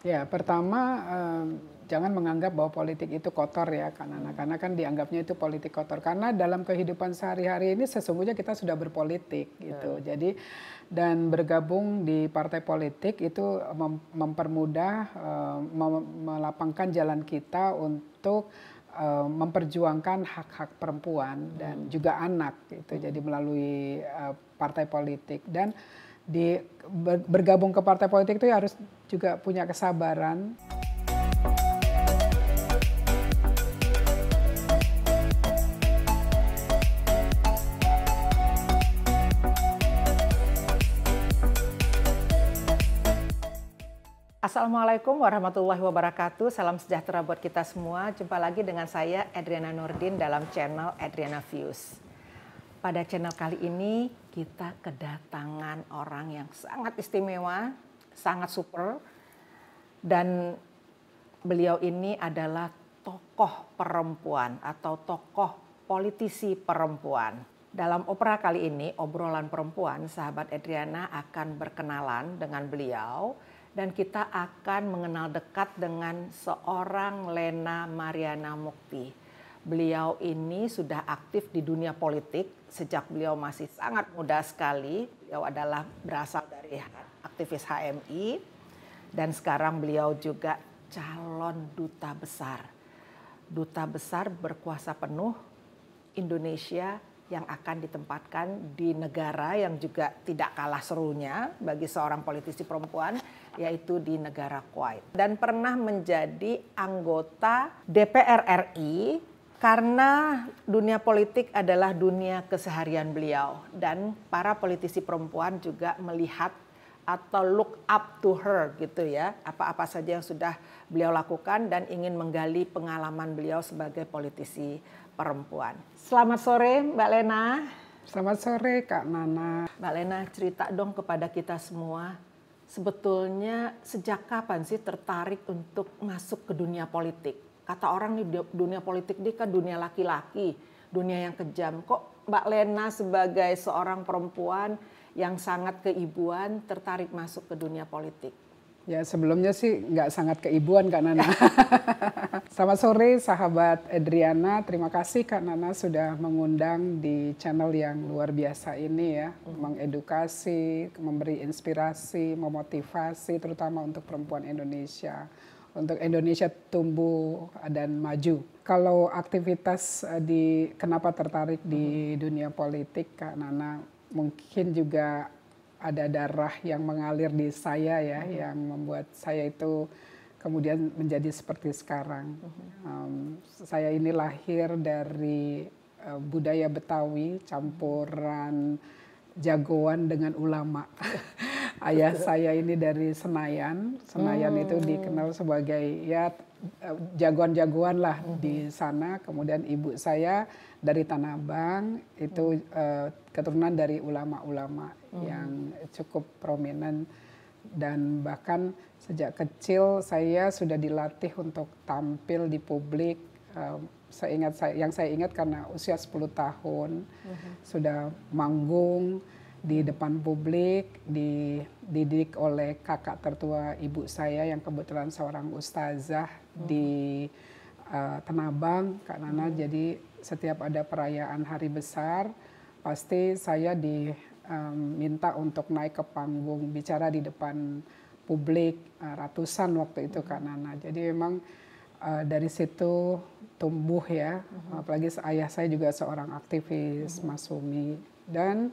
Ya, pertama eh, jangan menganggap bahwa politik itu kotor ya, karena karena kan dianggapnya itu politik kotor. Karena dalam kehidupan sehari-hari ini sesungguhnya kita sudah berpolitik gitu. Ya. Jadi dan bergabung di partai politik itu mem mempermudah eh, mem melapangkan jalan kita untuk eh, memperjuangkan hak-hak perempuan dan hmm. juga anak gitu. Hmm. Jadi melalui uh, partai politik dan di bergabung ke partai politik itu ya harus juga punya kesabaran. Assalamualaikum warahmatullahi wabarakatuh. Salam sejahtera buat kita semua. Jumpa lagi dengan saya Adriana Nurdin dalam channel Adriana Views. Pada channel kali ini kita kedatangan orang yang sangat istimewa, sangat super. Dan beliau ini adalah tokoh perempuan atau tokoh politisi perempuan. Dalam opera kali ini, obrolan perempuan, sahabat Adriana akan berkenalan dengan beliau dan kita akan mengenal dekat dengan seorang Lena Mariana Mukti beliau ini sudah aktif di dunia politik sejak beliau masih sangat muda sekali. Beliau adalah berasal dari aktivis HMI dan sekarang beliau juga calon duta besar. Duta besar berkuasa penuh Indonesia yang akan ditempatkan di negara yang juga tidak kalah serunya bagi seorang politisi perempuan yaitu di negara Kuwait dan pernah menjadi anggota DPR RI karena dunia politik adalah dunia keseharian beliau dan para politisi perempuan juga melihat atau look up to her gitu ya apa-apa saja yang sudah beliau lakukan dan ingin menggali pengalaman beliau sebagai politisi perempuan. Selamat sore Mbak Lena. Selamat sore Kak Nana. Mbak Lena cerita dong kepada kita semua sebetulnya sejak kapan sih tertarik untuk masuk ke dunia politik? kata orang nih dunia politik dia kan dunia laki-laki, dunia yang kejam. Kok Mbak Lena sebagai seorang perempuan yang sangat keibuan tertarik masuk ke dunia politik? Ya sebelumnya sih nggak sangat keibuan Kak Nana. Selamat sore sahabat Adriana, terima kasih Kak Nana sudah mengundang di channel yang luar biasa ini ya. Mm-hmm. Mengedukasi, memberi inspirasi, memotivasi terutama untuk perempuan Indonesia untuk Indonesia tumbuh dan maju. Kalau aktivitas eh, di kenapa tertarik di hmm. dunia politik Kak Nana mungkin juga ada darah yang mengalir di saya ya hmm. yang membuat saya itu kemudian menjadi seperti sekarang. Um, saya ini lahir dari uh, budaya Betawi campuran jagoan dengan ulama. ayah saya ini dari Senayan. Senayan hmm. itu dikenal sebagai ya jagoan-jagoan lah hmm. di sana. Kemudian ibu saya dari Tanah Abang itu hmm. uh, keturunan dari ulama-ulama hmm. yang cukup prominent dan bahkan sejak kecil saya sudah dilatih untuk tampil di publik. Uh, eh, saya ingat saya yang saya ingat karena usia 10 tahun uh hmm. -huh. sudah manggung di depan publik, dididik oleh kakak tertua ibu saya yang kebetulan seorang ustazah hmm. di uh, eh, Tenabang, Kak Nana. Hmm. Jadi setiap ada perayaan hari besar, pasti saya diminta eh, um, untuk naik ke panggung bicara di depan publik uh, ratusan waktu itu Kak hmm. Nana. Jadi memang uh, dari situ tumbuh ya, hmm. apalagi ayah saya juga seorang aktivis, hmm. Mas Sumi dan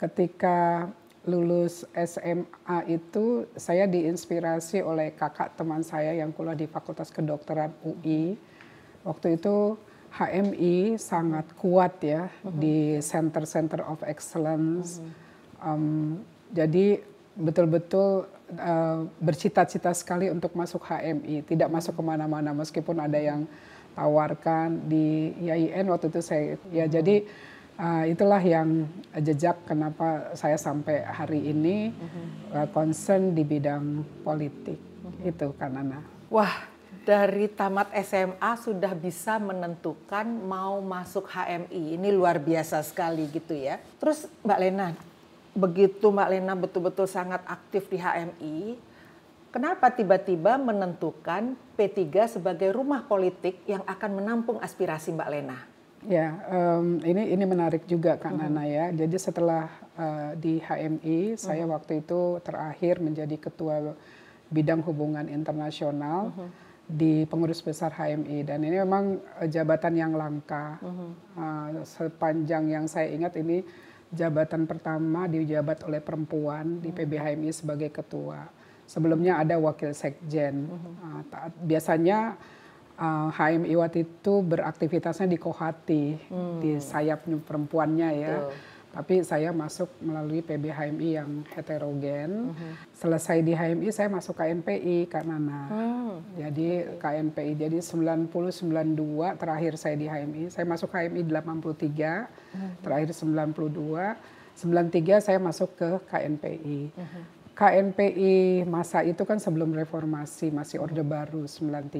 ketika lulus SMA itu saya diinspirasi oleh kakak teman saya yang kuliah di Fakultas Kedokteran UI. Waktu itu HMI sangat kuat ya uh-huh. di Center-Center of Excellence. Uh-huh. Um, jadi betul-betul uh, bercita-cita sekali untuk masuk HMI, tidak masuk kemana-mana meskipun ada yang tawarkan di IAIN waktu itu saya ya uh-huh. jadi Ah, itulah yang jejak kenapa saya sampai hari ini uh, concern di bidang politik mhm. itu kan Nana. Wah dari tamat SMA sudah bisa menentukan mau masuk HMI ini luar biasa sekali gitu ya. Terus Mbak Lena begitu Mbak Lena betul-betul sangat aktif di HMI Kenapa tiba-tiba menentukan P3 sebagai rumah politik yang akan menampung aspirasi Mbak Lena? Ya, um, ini ini menarik juga Kak hmm. Nana ya. Jadi setelah uh, di HMI, hmm. saya waktu itu terakhir menjadi ketua bidang hubungan internasional hmm. di pengurus besar HMI dan ini memang eh, jabatan yang langka. Hmm. Uh, sepanjang yang saya ingat ini jabatan pertama dijabat oleh perempuan hmm. di HMI mm-hmm. sebagai ketua. Sebelumnya ada wakil sekjen. Hmm. Uh, biasanya uh, HM Iwat itu beraktivitasnya di Kohati, hmm. di sayap perempuannya ya. Betul. Tapi saya masuk melalui PB HMI yang heterogen. Uh-huh. Selesai di HMI saya masuk KNPI Kak Nana. Hmm. Jadi KNPI jadi sembilan dua terakhir saya di HMI. Saya masuk HMI 83, uh-huh. terakhir 92, 93 saya masuk ke KNPI. Uh-huh. Mhm. KNPI masa itu kan sebelum reformasi, masih Orde Baru 93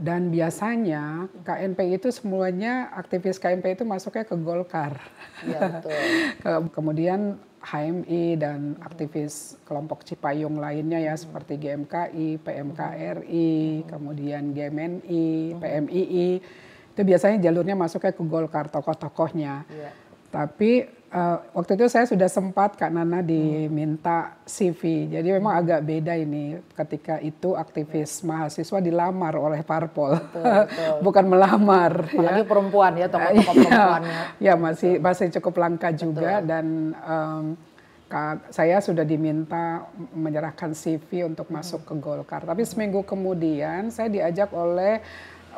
dan biasanya KNP itu semuanya aktivis KNP itu masuknya ke Golkar. Ya, betul. kemudian HMI dan aktivis kelompok Cipayung lainnya ya seperti GMKI, PMKRI, kemudian GMNI, PMII. Itu biasanya jalurnya masuknya ke Golkar tokoh-tokohnya. Ya. Tapi uh, waktu itu saya sudah sempat Kak Nana diminta CV. Jadi memang agak beda ini ketika itu aktivis mahasiswa dilamar oleh parpol, betul, betul. bukan melamar. Ya. Apalagi ya. perempuan ya tokoh-tokoh iya. perempuannya. Ya masih masih cukup langka juga betul. dan um, saya sudah diminta menyerahkan CV untuk masuk ke Golkar. Tapi seminggu kemudian saya diajak oleh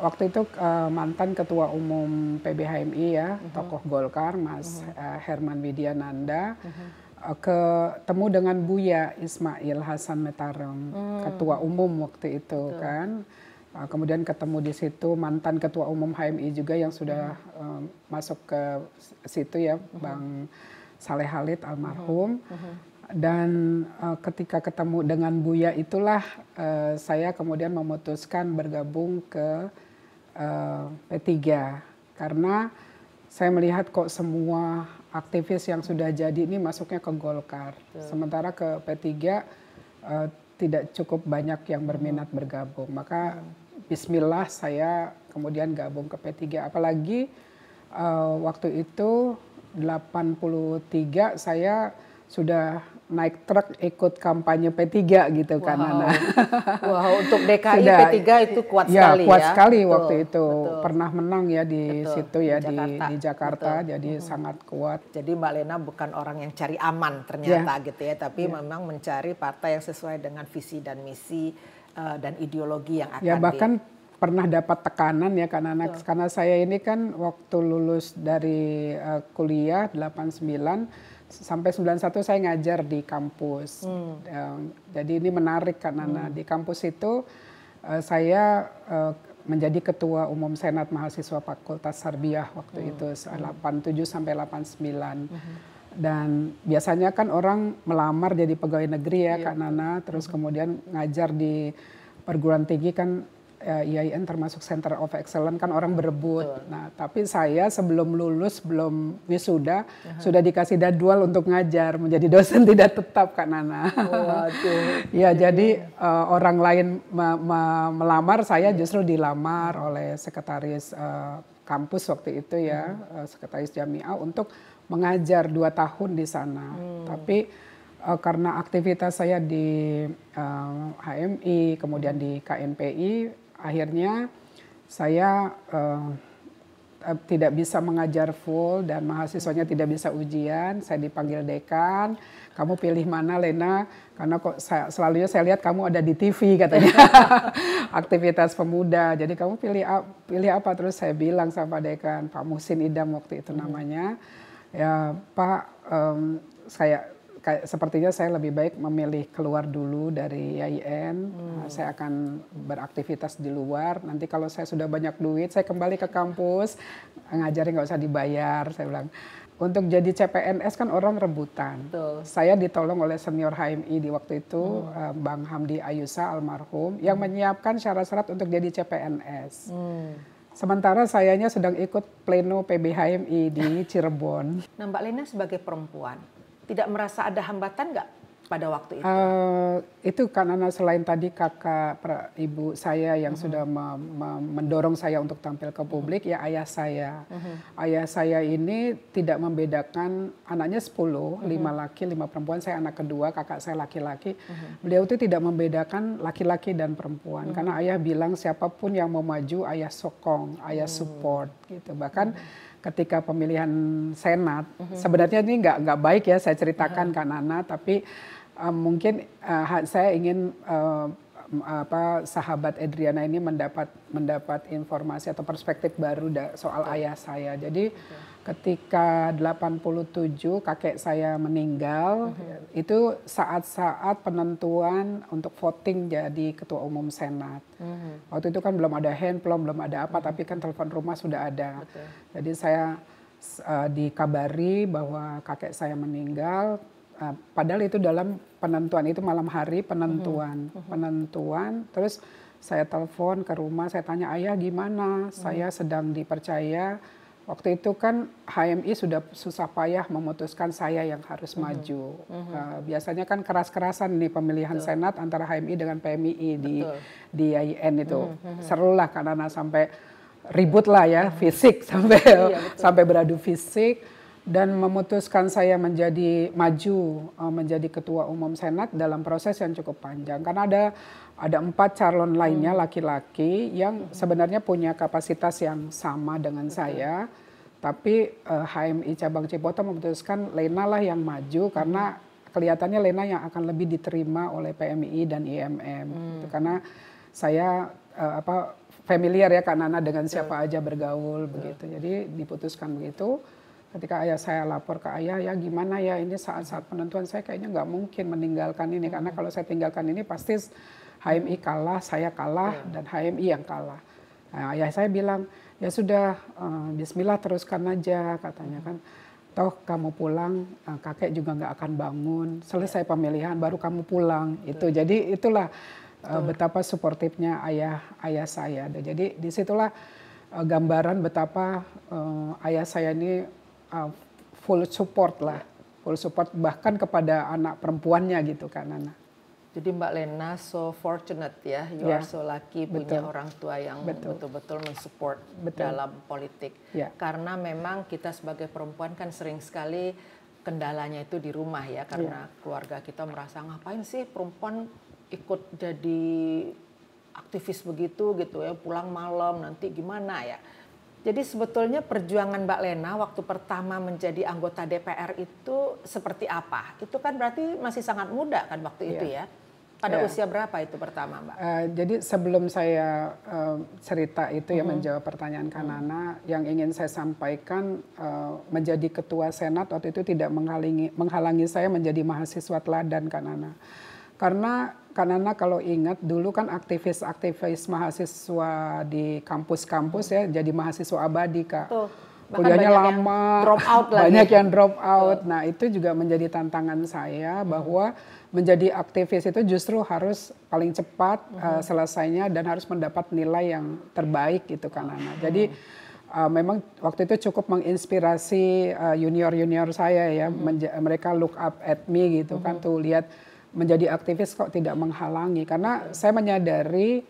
waktu itu uh, mantan ketua umum PBHMI ya, uh mhm. -huh. tokoh Golkar Mas uh -huh. uh, Herman Widyananda uh mhm. eh, -huh. ketemu dengan Buya Ismail Hasan Metarong hmm. ketua umum waktu itu Betul. kan. Eh, kemudian ketemu di situ mantan ketua umum HMI juga yang sudah uh, hmm. -huh. masuk ke situ ya, uh Bang Saleh Halid almarhum. Uh dan uh, ketika ketemu dengan Buya itulah uh, saya kemudian memutuskan bergabung ke Eh, P3 karena saya melihat kok semua aktivis yang sudah jadi ini masuknya ke Golkar. Sementara ke P3 eh, tidak cukup banyak yang berminat bergabung. Maka bismillah saya kemudian gabung ke P3 apalagi eh, waktu itu 83 saya sudah naik truk ikut kampanye P3 gitu kan, wow. kan Nana. Wow, untuk DKI Sudah, P3 itu kuat ya, sekali kuat ya. sekali betul, waktu itu. Betul. Pernah menang ya di betul, situ ya di Jakarta, di, di Jakarta jadi hmm. sangat kuat. Jadi Mbak Lena bukan orang yang cari aman ternyata yeah. gitu ya, tapi yeah. memang mencari partai yang sesuai dengan visi dan misi uh, dan ideologi yang akan Ya bahkan di pernah dapat tekanan ya karena anak karena saya ini kan waktu lulus dari uh, kuliah 89 sampai 91 saya ngajar di kampus. Hmm. Eh, jadi ini menarik karena hmm. di kampus itu eh, saya eh, menjadi ketua umum senat mahasiswa Fakultas Sarbiah waktu hmm. itu 87 sampai 89. Hmm. Dan biasanya kan orang melamar jadi pegawai negeri ya ya. Kak Nana, terus hmm. kemudian ngajar di perguruan tinggi kan Eh, IAIN termasuk Center of Excellence kan orang berebut. Betul. Nah, tapi saya sebelum lulus, belum wisuda, uh-huh. sudah dikasih jadwal untuk ngajar menjadi dosen tidak tetap Kak Nana. Oh, ya, iya, jadi uh, orang lain me- me- melamar, saya iya. justru dilamar oleh sekretaris uh, kampus waktu itu ya, uh uh, sekretaris Jamiah untuk mengajar dua tahun di sana. Hmm. Tapi uh, karena aktivitas saya di uh, HMI, kemudian di KNPI, akhirnya saya uh, tidak bisa mengajar full dan mahasiswanya tidak bisa ujian, saya dipanggil dekan, kamu pilih mana Lena? Karena kok saya, selalunya saya lihat kamu ada di TV katanya aktivitas pemuda. Jadi kamu pilih pilih apa? Terus saya bilang sama dekan Pak Musin Idam waktu itu namanya, ya Pak um, saya kayak, sepertinya saya lebih baik memilih keluar dulu dari IAIN. Hmm. Saya akan beraktivitas di luar. Nanti kalau saya sudah banyak duit, saya kembali ke kampus. Ngajarin nggak usah dibayar, saya bilang. Untuk jadi CPNS kan orang rebutan. Betul. Saya ditolong oleh senior HMI di waktu itu, hmm. Eh, Bang Hamdi Ayusa almarhum, yang hmm. menyiapkan syarat-syarat untuk jadi CPNS. Hmm. Sementara sayanya sedang ikut pleno PBHMI di Cirebon. Nah Mbak Lena sebagai perempuan, tidak merasa ada hambatan nggak pada waktu itu? Uh, itu karena selain tadi kakak pra, ibu saya yang uh mm-hmm. -huh. sudah me, me, mendorong saya untuk tampil ke publik, uh -huh. ya ayah saya. Uh mm-hmm. -huh. Ayah saya ini tidak membedakan anaknya 10, uh -huh. 5 laki, 5 perempuan, saya anak kedua, kakak saya laki-laki. Uh mm-hmm. -huh. Beliau itu tidak membedakan laki-laki dan perempuan. Uh -huh. Karena ayah bilang siapapun yang mau maju, ayah sokong, ayah mm. support gitu. Bahkan uh -huh ketika pemilihan Senat. Mm-hmm. Sebenarnya ini nggak nggak baik ya saya ceritakan mm-hmm. Iya. Kak Nana, tapi uh, mungkin uh, saya ingin uh, apa sahabat Adriana ini mendapat mendapat informasi atau perspektif baru da, soal ayah saya. Jadi ketika 87 kakek saya meninggal mm-hmm. itu saat-saat penentuan untuk voting jadi ketua umum senat mm-hmm. waktu itu kan belum ada handphone belum ada apa mm-hmm. tapi kan telepon rumah sudah ada Betul. jadi saya uh, dikabari bahwa kakek saya meninggal uh, padahal itu dalam penentuan itu malam hari penentuan mm-hmm. mm-hmm. penentuan terus saya telepon ke rumah saya tanya ayah gimana mm-hmm. saya sedang dipercaya Waktu itu kan HMI sudah susah payah memutuskan saya yang harus mm -hmm. maju. Mm -hmm. uh, biasanya kan keras-kerasan nih pemilihan Betul. Senat antara HMI dengan PMI di di IAIN itu. Mm -hmm. Serulah karena sampai ribut lah ya mm -hmm. fisik sampai iya, sampai beradu fisik dan memutuskan saya menjadi maju eh, menjadi ketua umum senat dalam proses yang cukup panjang karena ada ada empat calon lainnya laki-laki hmm. yang sebenarnya punya kapasitas yang sama dengan Betul. saya, tapi uh, eh, HMI cabang Cipoto memutuskan Lena lah yang maju karena hmm. kelihatannya Lena yang akan lebih diterima oleh PMI dan IMM hmm. Gitu. karena saya uh, apa familiar ya Kak Nana dengan siapa Betul. aja bergaul Betul. begitu. Jadi diputuskan begitu. Ketika ayah saya lapor ke ayah ya gimana ya ini saat-saat penentuan saya kayaknya nggak mungkin meninggalkan ini hmm. karena kalau saya tinggalkan ini pasti HMI kalah, saya kalah, ya. dan HMI yang kalah. Nah, ayah saya bilang, ya sudah, uh, bismillah teruskan aja, katanya kan. Toh kamu pulang, uh, kakek juga nggak akan bangun. Selesai ya. pemilihan, baru kamu pulang. Betul. Itu, jadi itulah uh, betapa suportifnya ayah ayah saya. Dan jadi disitulah uh, gambaran betapa uh, ayah saya ini uh, full support lah, iya. full support bahkan kepada anak perempuannya gitu kan, anak. Jadi Mbak Lena so fortunate ya, you yeah. are so lucky punya orang tua yang betul-betul mensupport Betul. dalam politik. Yeah. Karena memang kita sebagai perempuan kan sering sekali kendalanya itu di rumah ya, karena yeah. keluarga kita merasa ngapain sih perempuan ikut jadi aktivis begitu gitu ya, pulang malam nanti gimana ya. Jadi sebetulnya perjuangan Mbak Lena waktu pertama menjadi anggota DPR itu seperti apa? Itu kan berarti masih sangat muda kan waktu yeah. itu ya. Pada ya. usia berapa itu pertama, Mbak? Uh, jadi sebelum saya uh, cerita itu uh -huh. ya mm-hmm. menjawab pertanyaan Kanana, mm-hmm. -huh. Kanana, yang ingin saya sampaikan uh, menjadi ketua senat waktu itu tidak menghalangi menghalangi saya menjadi mahasiswa teladan Kanana. Karena Kanana kalau ingat dulu kan aktivis-aktivis mahasiswa di kampus-kampus ya jadi mahasiswa abadi Kak. Tuh kuliahnya lama, drop out lagi. banyak ya. yang drop out. Nah itu juga menjadi tantangan saya bahwa menjadi aktivis itu justru harus paling cepat uh, selesainya dan harus mendapat nilai yang terbaik gitu kan Ana. Mm-hmm. Jadi Uh, memang waktu itu cukup menginspirasi eh, junior-junior uh, saya ya, mm-hmm. mereka look up at me gitu kan tuh lihat menjadi aktivis kok tidak menghalangi karena saya menyadari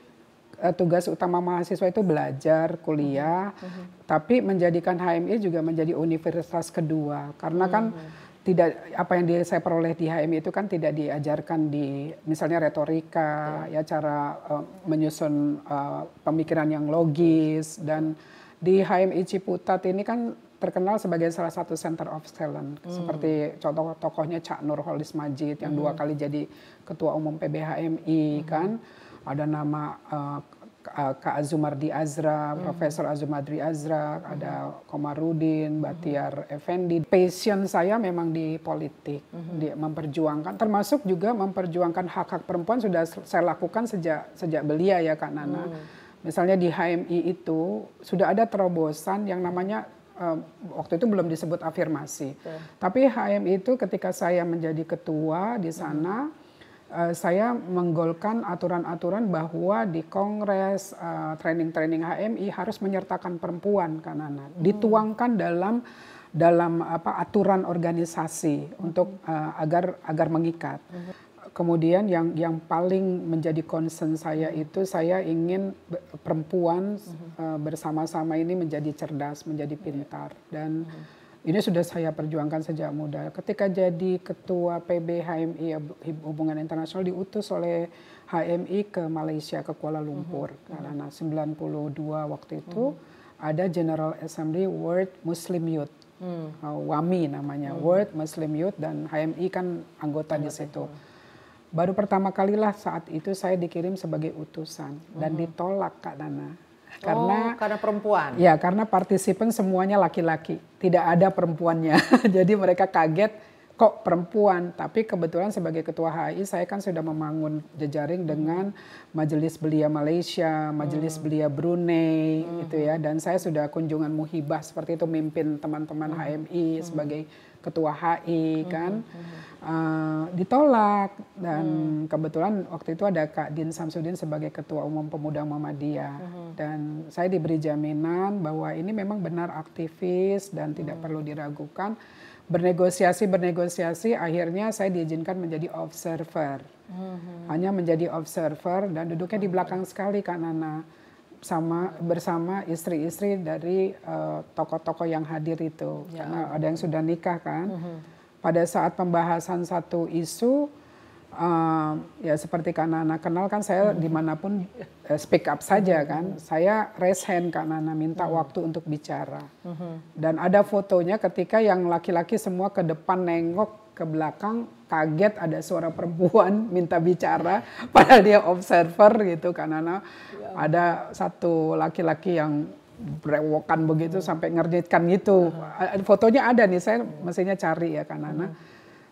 Eh, tugas utama mahasiswa itu belajar, kuliah, mm -hmm. tapi menjadikan HMI juga menjadi universitas kedua karena mhm. kan mm -hmm. tidak apa yang di, saya peroleh di HMI itu kan tidak diajarkan di misalnya retorika, iya. ya cara uh, menyusun uh, pemikiran yang logis dan di HMI Ciputat ini kan terkenal sebagai salah satu center of talent hmm. seperti contoh tokohnya Cak Nurholis Majid yang hmm. dua kali jadi ketua umum PBHMI hmm. kan ada nama uh, Kak Azumardi Azra, hmm. Profesor Azumardi Azra, hmm. ada Komarudin, Batiar hmm. Effendi. Passion saya memang di politik, hmm. di memperjuangkan, termasuk juga memperjuangkan hak-hak perempuan sudah saya lakukan sejak sejak belia ya Kak Nana. Hmm. Misalnya di HMI itu sudah ada terobosan yang namanya um, waktu itu belum disebut afirmasi. Okay. Tapi HMI itu ketika saya menjadi ketua di hmm. sana. Hmm Eh, saya menggolkan aturan-aturan bahwa di kongres eh, training-training HMI harus menyertakan perempuan kan anak hmm. dituangkan dalam dalam apa aturan organisasi hmm. untuk uh, agar agar mengikat. Hmm. Kemudian yang yang paling menjadi concern saya itu saya ingin perempuan uh, bersama-sama ini menjadi cerdas, menjadi iya. pintar dan hmm ini sudah saya perjuangkan sejak muda. Ketika jadi ketua PB HMI Hubungan Internasional diutus oleh HMI ke Malaysia ke Kuala Lumpur mm-hmm. karena 92 mhm. waktu itu mm-hmm. ada General Assembly World Muslim Youth. Mm. WAMI namanya, mm. World Muslim Youth dan HMI kan anggota, di situ. Hmm. Baru pertama kalilah saat itu saya dikirim sebagai utusan dan mm-hmm. ditolak Kak Nana karena oh, karena perempuan. Ya, karena partisipan semuanya laki-laki, tidak ada perempuannya. Jadi mereka kaget kok perempuan. Tapi kebetulan sebagai ketua HI saya kan sudah membangun jejaring hmm. dengan Majelis Belia Malaysia, Majelis hmm. Belia Brunei hmm. gitu ya dan saya sudah kunjungan muhibah seperti itu mimpin teman-teman HMI hmm. sebagai ketua HI hmm. kan hmm. Uh, ditolak dan hmm. kebetulan waktu itu ada Kak Din Samsudin sebagai ketua umum pemuda Muhammadiyah hmm. dan saya diberi jaminan bahwa ini memang benar aktivis dan tidak mhm. perlu diragukan bernegosiasi bernegosiasi akhirnya saya diizinkan menjadi observer hmm. hanya menjadi observer dan duduknya hmm. di belakang sekali Kak Nana sama bersama istri-istri dari eh, tokoh-tokoh yang hadir itu ya. karena ada yang sudah nikah kan. uh mm-hmm. -huh. Pada saat pembahasan satu isu uh, ya seperti karena anak kenal kan saya -huh. Mm-hmm. dimanapun uh, speak up saja -huh. Mm-hmm. kan saya raise hand kak Nana minta -huh. waktu untuk bicara -huh. dan ada fotonya ketika yang laki-laki semua ke depan nengok ke belakang kaget ada suara perempuan minta bicara padahal dia observer gitu karena ya. ada satu laki-laki yang brewokan begitu hmm. sampai ngerjitkan gitu. Fotonya ada nih saya mestinya cari ya karena uh hmm.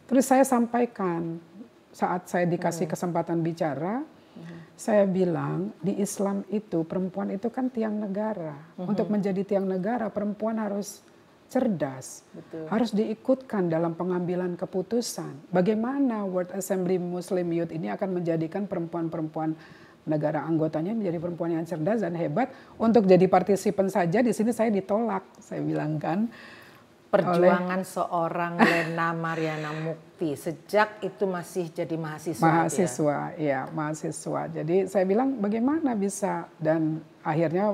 terus saya sampaikan saat saya dikasih hmm. kesempatan bicara hmm. saya bilang di Islam itu perempuan itu kan tiang negara. Untuk menjadi tiang negara perempuan harus cerdas Betul. harus diikutkan dalam pengambilan keputusan. Bagaimana World Assembly Muslim Youth ini akan menjadikan perempuan-perempuan negara anggotanya menjadi perempuan yang cerdas dan hebat untuk jadi partisipan saja di sini saya ditolak saya bilangkan perjuangan oleh... seorang Lena Mariana Mukti sejak itu masih jadi mahasiswa mahasiswa ya? ya mahasiswa jadi saya bilang bagaimana bisa dan akhirnya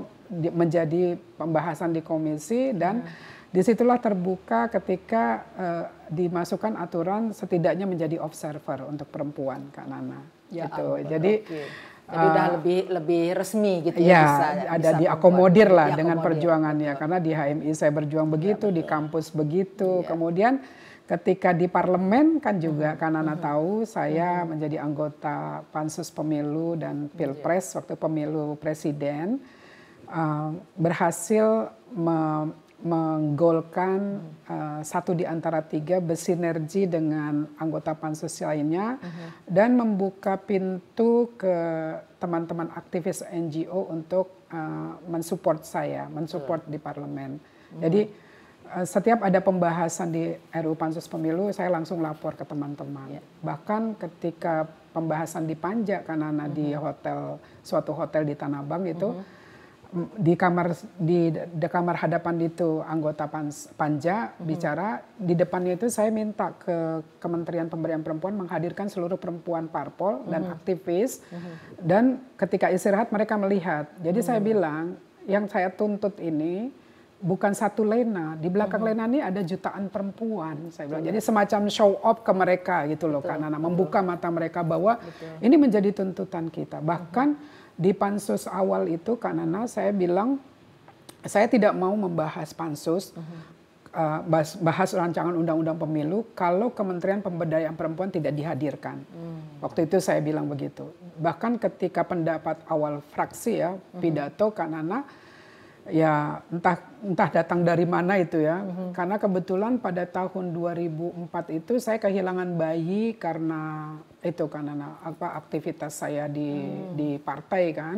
menjadi pembahasan di komisi dan hmm Disitulah terbuka ketika uh, dimasukkan aturan setidaknya menjadi observer untuk perempuan, Kak Nana. Ya, gitu. Ampun, Jadi okay. Jadi uh, udah lebih lebih resmi gitu ya, ya bisa, ada bisa diakomodir lah ya, dengan perjuangannya betul. karena di HMI saya berjuang iya, begitu ya, di kampus begitu ya. kemudian ketika di parlemen kan juga hmm. karena hmm. tahu saya hmm. menjadi anggota pansus pemilu dan iya. pilpres waktu pemilu presiden uh, berhasil me menggolkan uh, satu di antara tiga bersinergi dengan anggota pansus lainnya -huh. Mhm. dan membuka pintu ke teman-teman aktivis NGO untuk uh, mensupport saya, mensupport di parlemen. Mhm. Jadi uh, setiap ada pembahasan di RU pansus pemilu, saya langsung lapor ke teman-teman. Yeah. Bahkan ketika pembahasan di Panja karena di mhm. hotel suatu hotel di Tanah Abang itu. -huh di kamar di, de kamar hadapan itu anggota pans, panja hmm. bicara di depannya itu saya minta ke Kementerian Pemberdayaan Perempuan menghadirkan seluruh perempuan parpol dan hmm. aktivis hmm. dan ketika istirahat mereka melihat jadi hmm. saya bilang yang saya tuntut ini bukan satu lena di belakang hmm. lena ini ada jutaan perempuan saya bilang iya. jadi semacam show off ke mereka gitu loh Betul. karena membuka hmm. mata mereka bahwa Betul. ini menjadi tuntutan kita bahkan hmm di pansus awal itu Kak Nana saya bilang saya tidak mau membahas pansus uh -huh. uh, bahas, bahas rancangan undang-undang pemilu kalau Kementerian Pemberdayaan Perempuan tidak dihadirkan. Hmm. Waktu itu saya bilang begitu. Bahkan ketika pendapat awal fraksi ya mm-hmm. pidato uh -huh. Kak Nana ya entah entah datang dari mana itu ya. Mm-hmm. Karena kebetulan pada tahun 2004 itu saya kehilangan bayi karena itu kan, karena apa aktivitas saya di mm. di partai kan.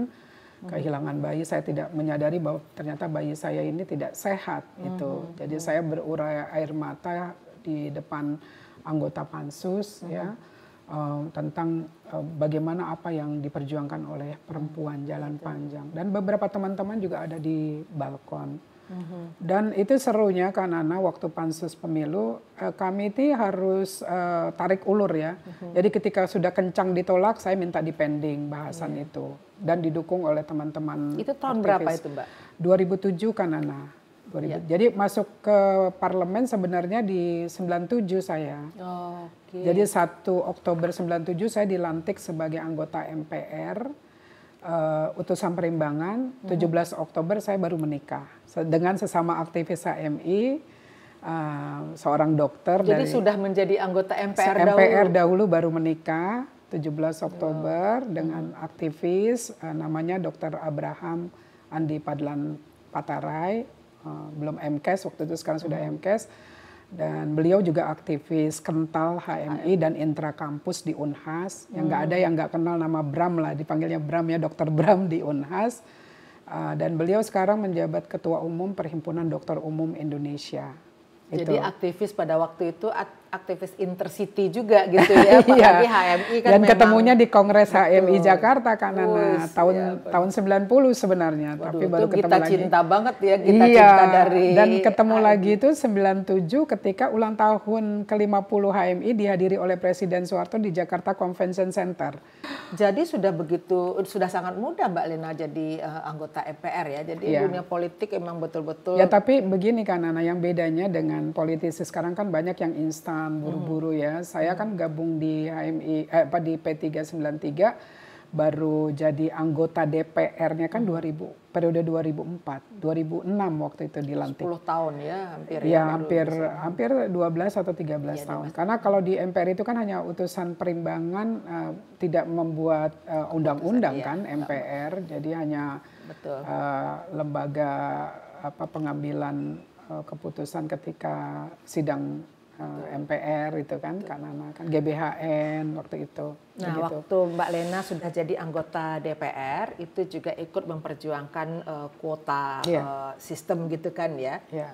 Hmm. Kehilangan bayi saya tidak menyadari bahwa ternyata bayi saya ini tidak sehat mm-hmm. itu. Hmm, hmm, Jadi mm-hmm. saya berurai air mata di depan anggota pansus mm-hmm. ya Eh, tentang uh, bagaimana apa yang diperjuangkan oleh perempuan jalan Betul. panjang dan beberapa teman-teman juga ada di balkon mm-hmm. dan itu serunya kan Nana waktu pansus pemilu eh, kami itu harus uh, tarik ulur ya mm-hmm. jadi ketika sudah kencang ditolak saya minta dipending bahasan iya. itu dan didukung oleh teman-teman itu tahun aktivis. berapa itu mbak 2007 kan Nana 2000. Ya. Jadi masuk ke parlemen sebenarnya di 97 saya. Oh, okay. Jadi 1 Oktober 97 saya dilantik sebagai anggota MPR uh, eh, utusan perimbangan. Mm -hmm. 17 Oktober saya baru menikah dengan sesama aktivis HMI. Uh, eh, seorang dokter Jadi dari, sudah menjadi anggota MPR, MPR dahulu. dahulu baru menikah 17 Oktober oh. dengan aktivis uh, namanya Dr. Abraham Andi Padlan Patarai Eh, belum MKS, e waktu itu sekarang sudah MKS, e dan beliau juga aktivis kental HMI dan intra kampus di Unhas yang nggak ada yang nggak kenal nama Bram lah dipanggilnya Bram ya Dokter Bram di Unhas eh, dan beliau sekarang menjabat ketua umum Perhimpunan Dokter Umum Indonesia. Jadi itu. aktivis pada waktu itu aktivis intercity juga gitu ya Pak iya. HMI kan dan memang... ketemunya di Kongres Betul. HMI Jakarta kan Nana tahun iya. tahun 90 sebenarnya Waduh, tapi baru ketemu kita lagi. cinta banget ya kita iya, cinta dari dan ketemu HMI. lagi itu 97 ketika ulang tahun ke-50 HMI dihadiri oleh Presiden Soeharto di Jakarta Convention Center. Jadi sudah begitu sudah sangat mudah Mbak Lena jadi uh, anggota MPR e ya. Jadi iya. dunia politik emang betul-betul Ya tapi begini kan Nana yang bedanya dengan politisi sekarang kan banyak yang instan jangan hmm. buru-buru ya. Saya hmm. kan gabung di HMI eh, apa di P393 baru jadi anggota DPR-nya kan 2000 hmm. periode 2004, 2006 waktu itu dilantik. 10 tahun ya hampir ya. ya hampir bisa. hampir 12 atau 13 ya, tahun. Mas. Karena kalau di MPR itu kan hanya utusan perimbangan uh, tidak membuat eh, undang-undang uh, ya, kan ya. MPR, jadi hanya Betul. Uh, lembaga apa pengambilan uh, keputusan ketika sidang Eh, MPR itu kan Kak Nana kan GBHN waktu itu. Nah begitu. waktu Mbak Lena sudah jadi anggota DPR itu juga ikut memperjuangkan uh, kuota yeah. Iya. uh, sistem gitu kan ya. Yeah.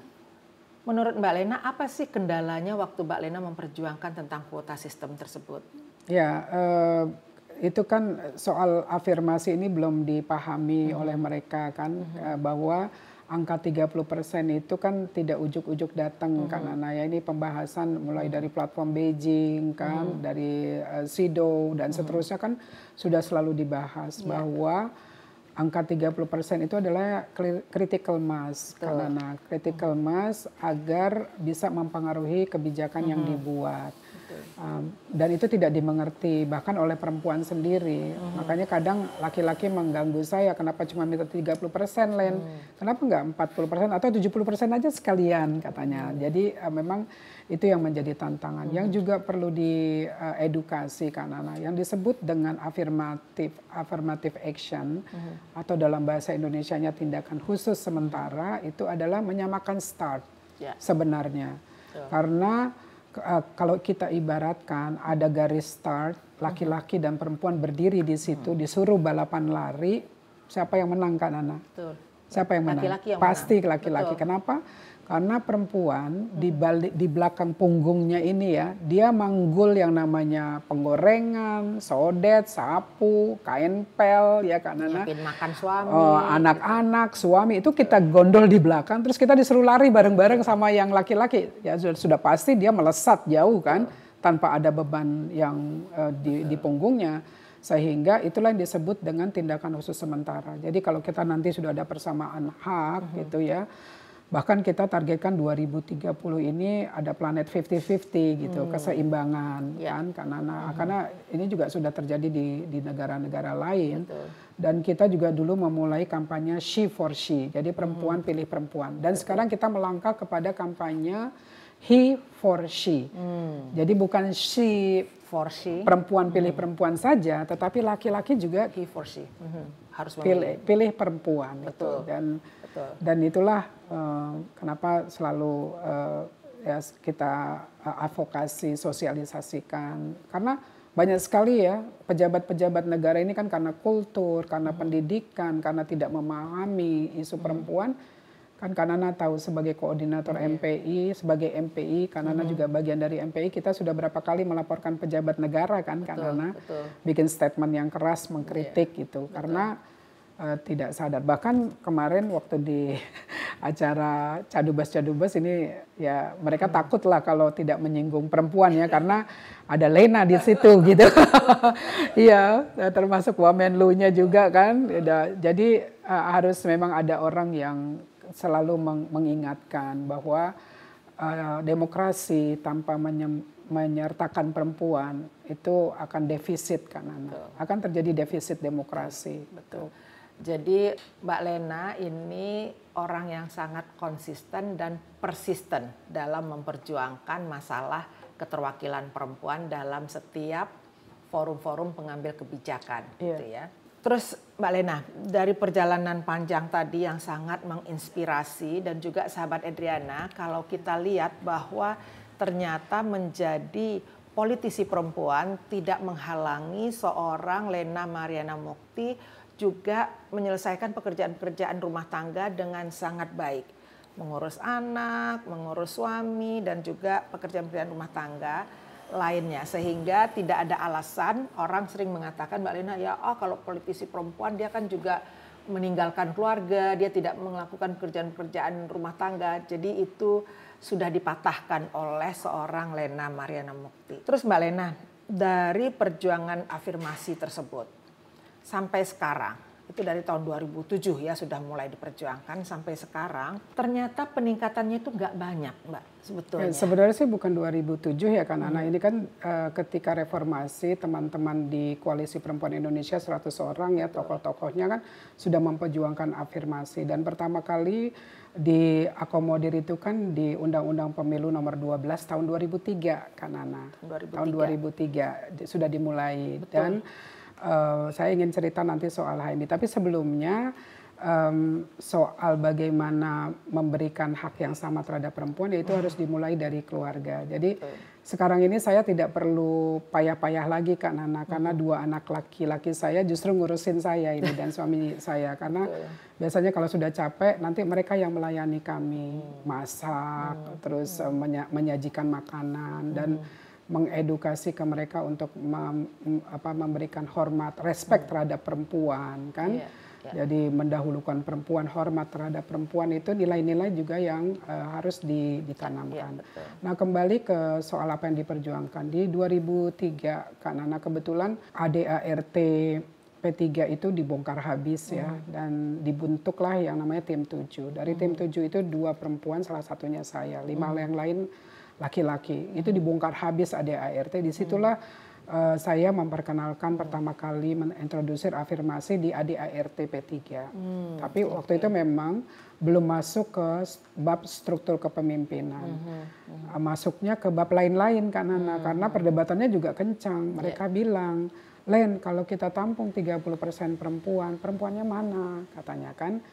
Menurut Mbak Lena apa sih kendalanya waktu Mbak Lena memperjuangkan tentang kuota sistem tersebut? Ya yeah, uh, itu kan soal afirmasi ini belum dipahami mm -hmm. oleh mereka kan mm -hmm. Eh, bahwa angka 30% itu kan tidak ujuk-ujuk datang mm-hmm. ini pembahasan mulai dari platform Beijing kan mm-hmm. dari uh, Sido dan mm-hmm. seterusnya kan sudah selalu dibahas yeah. bahwa angka 30% itu adalah critical mass karena critical mass agar bisa mempengaruhi kebijakan mm-hmm. yang dibuat. Um, dan itu tidak dimengerti bahkan oleh perempuan sendiri. Hmm. Makanya kadang laki-laki mengganggu saya, kenapa cuma minta 30% Len? lain hmm. Kenapa nggak 40% atau 70% aja sekalian katanya. Hmm. Jadi uh, memang itu yang menjadi tantangan. Yang juga perlu diedukasi uh, kan Nana. yang disebut dengan affirmative affirmative action atau dalam bahasa Indonesia nya tindakan khusus sementara itu adalah menyamakan start yeah. sebenarnya. Karena Eh, kalau kita ibaratkan ada garis start, laki-laki dan perempuan berdiri di situ, hmm. disuruh balapan lari, siapa yang menang kan Nana? Betul. Siapa yang menang? Laki-laki yang Pasti laki-laki. Kenapa? Karena perempuan di balik di belakang punggungnya ini ya, dia manggul yang namanya penggorengan, sodet, sapu, kain pel ya karena makan suami. Oh, anak-anak, gitu. suami itu kita gondol di belakang terus kita disuruh lari bareng-bareng sama yang laki-laki. Ya sudah, sudah pasti dia melesat jauh kan tanpa ada beban yang uh, di, di punggungnya sehingga itulah yang disebut dengan tindakan khusus sementara. Jadi kalau kita nanti sudah ada persamaan hak mm -hmm. gitu ya Bahkan kita targetkan 2030 ini ada planet 50-50 gitu, hmm. keseimbangan yeah. kan karena nah, hmm. karena ini juga sudah terjadi di di negara-negara lain. Betul. Dan kita juga dulu memulai kampanye she for she. Jadi perempuan hmm. pilih perempuan. Dan Betul. sekarang kita melangkah kepada kampanye he for she. Hmm. Jadi bukan she for she perempuan pilih hmm. perempuan saja, tetapi laki-laki juga he for she. Hmm. Harus pilih pilih perempuan Betul. itu dan Betul. dan itulah Eh, kenapa selalu uh, ya kita eh, advokasi, sosialisasikan karena banyak sekali ya pejabat-pejabat negara ini kan karena kultur, karena hmm. pendidikan, karena tidak memahami isu hmm. perempuan kan Kanana tahu sebagai koordinator iya. MPI, sebagai MPI, Kanana mm-hmm. juga bagian dari MPI. Kita sudah berapa kali melaporkan pejabat negara kan Karena Kanana, bikin statement yang keras mengkritik yeah. gitu. Betul. Karena uh, tidak sadar. Bahkan kemarin waktu di acara cadubas-cadubas ini ya mereka hmm. takut lah kalau tidak menyinggung perempuan ya karena ada Lena di situ gitu. Iya, eh, termasuk Wamenlu-nya juga kan. Jadi uh, harus memang ada orang yang selalu meng mengingatkan bahwa uh, demokrasi tanpa menyertakan perempuan itu akan defisit kan anak. Akan terjadi defisit demokrasi. Betul. Jadi Mbak Lena ini orang yang sangat konsisten dan persisten dalam memperjuangkan masalah keterwakilan perempuan dalam setiap forum-forum pengambil kebijakan yeah. gitu ya. Terus Mbak Lena, dari perjalanan panjang tadi yang sangat menginspirasi dan juga sahabat Adriana, kalau kita lihat bahwa ternyata menjadi politisi perempuan tidak menghalangi seorang Lena Mariana Mukti juga menyelesaikan pekerjaan-pekerjaan rumah tangga dengan sangat baik. Mengurus anak, mengurus suami, dan juga pekerjaan-pekerjaan rumah tangga lainnya. Sehingga tidak ada alasan orang sering mengatakan Mbak Lena ya oh kalau politisi perempuan dia kan juga meninggalkan keluarga, dia tidak melakukan pekerjaan-pekerjaan rumah tangga. Jadi itu sudah dipatahkan oleh seorang Lena Mariana Mukti. Terus Mbak Lena, dari perjuangan afirmasi tersebut, sampai sekarang itu dari tahun 2007 ya sudah mulai diperjuangkan sampai sekarang ternyata peningkatannya itu nggak banyak mbak sebetulnya ya, sebenarnya sih bukan 2007 ya kan hmm. anak ini kan uh, ketika reformasi teman-teman di koalisi perempuan Indonesia 100 orang ya tokoh-tokohnya kan sudah memperjuangkan afirmasi dan pertama kali diakomodir itu kan di Undang-Undang Pemilu nomor 12 tahun 2003 kan Nana 2003. tahun 2003 sudah dimulai Betul. dan Eh, saya ingin cerita nanti soal HMI. Tapi sebelumnya um, soal bagaimana memberikan hak yang sama terhadap perempuan yaitu hmm. harus dimulai dari keluarga. Jadi hmm. sekarang ini saya tidak perlu payah-payah lagi Kak Nana, hmm. karena dua anak laki-laki saya justru ngurusin saya ini dan suami saya karena hmm. biasanya kalau sudah capek nanti mereka yang melayani kami, hmm. masak, hmm. terus hmm. Eh, menya menyajikan makanan dan hmm mengedukasi ke mereka untuk mem, apa, memberikan hormat, respect hmm. terhadap perempuan, kan? Yeah, iya. Jadi mendahulukan perempuan, hormat terhadap perempuan itu nilai-nilai juga yang uh, harus ditanamkan. Yeah, iya, nah kembali ke soal apa yang diperjuangkan di 2003, Kak Nana kebetulan ADART P3 itu dibongkar habis ya hmm. dan dibentuklah yang namanya tim 7. Dari hmm. tim 7 itu dua perempuan salah satunya saya, lima hmm. yang lain laki-laki. Itu dibongkar habis ADART. Disitulah hmm. uh, eh, saya memperkenalkan pertama kali menintroduksi afirmasi di ADART P3. Hmm. Tapi okay. waktu itu memang belum masuk ke bab struktur kepemimpinan. Hmm. Hmm. hmm. Eh, masuknya ke bab lain-lain kan Hmm. Karena perdebatannya juga kencang. Ya. Mereka yeah. bilang, Len, kalau kita tampung 30% perempuan, perempuannya mana? Katanya kan,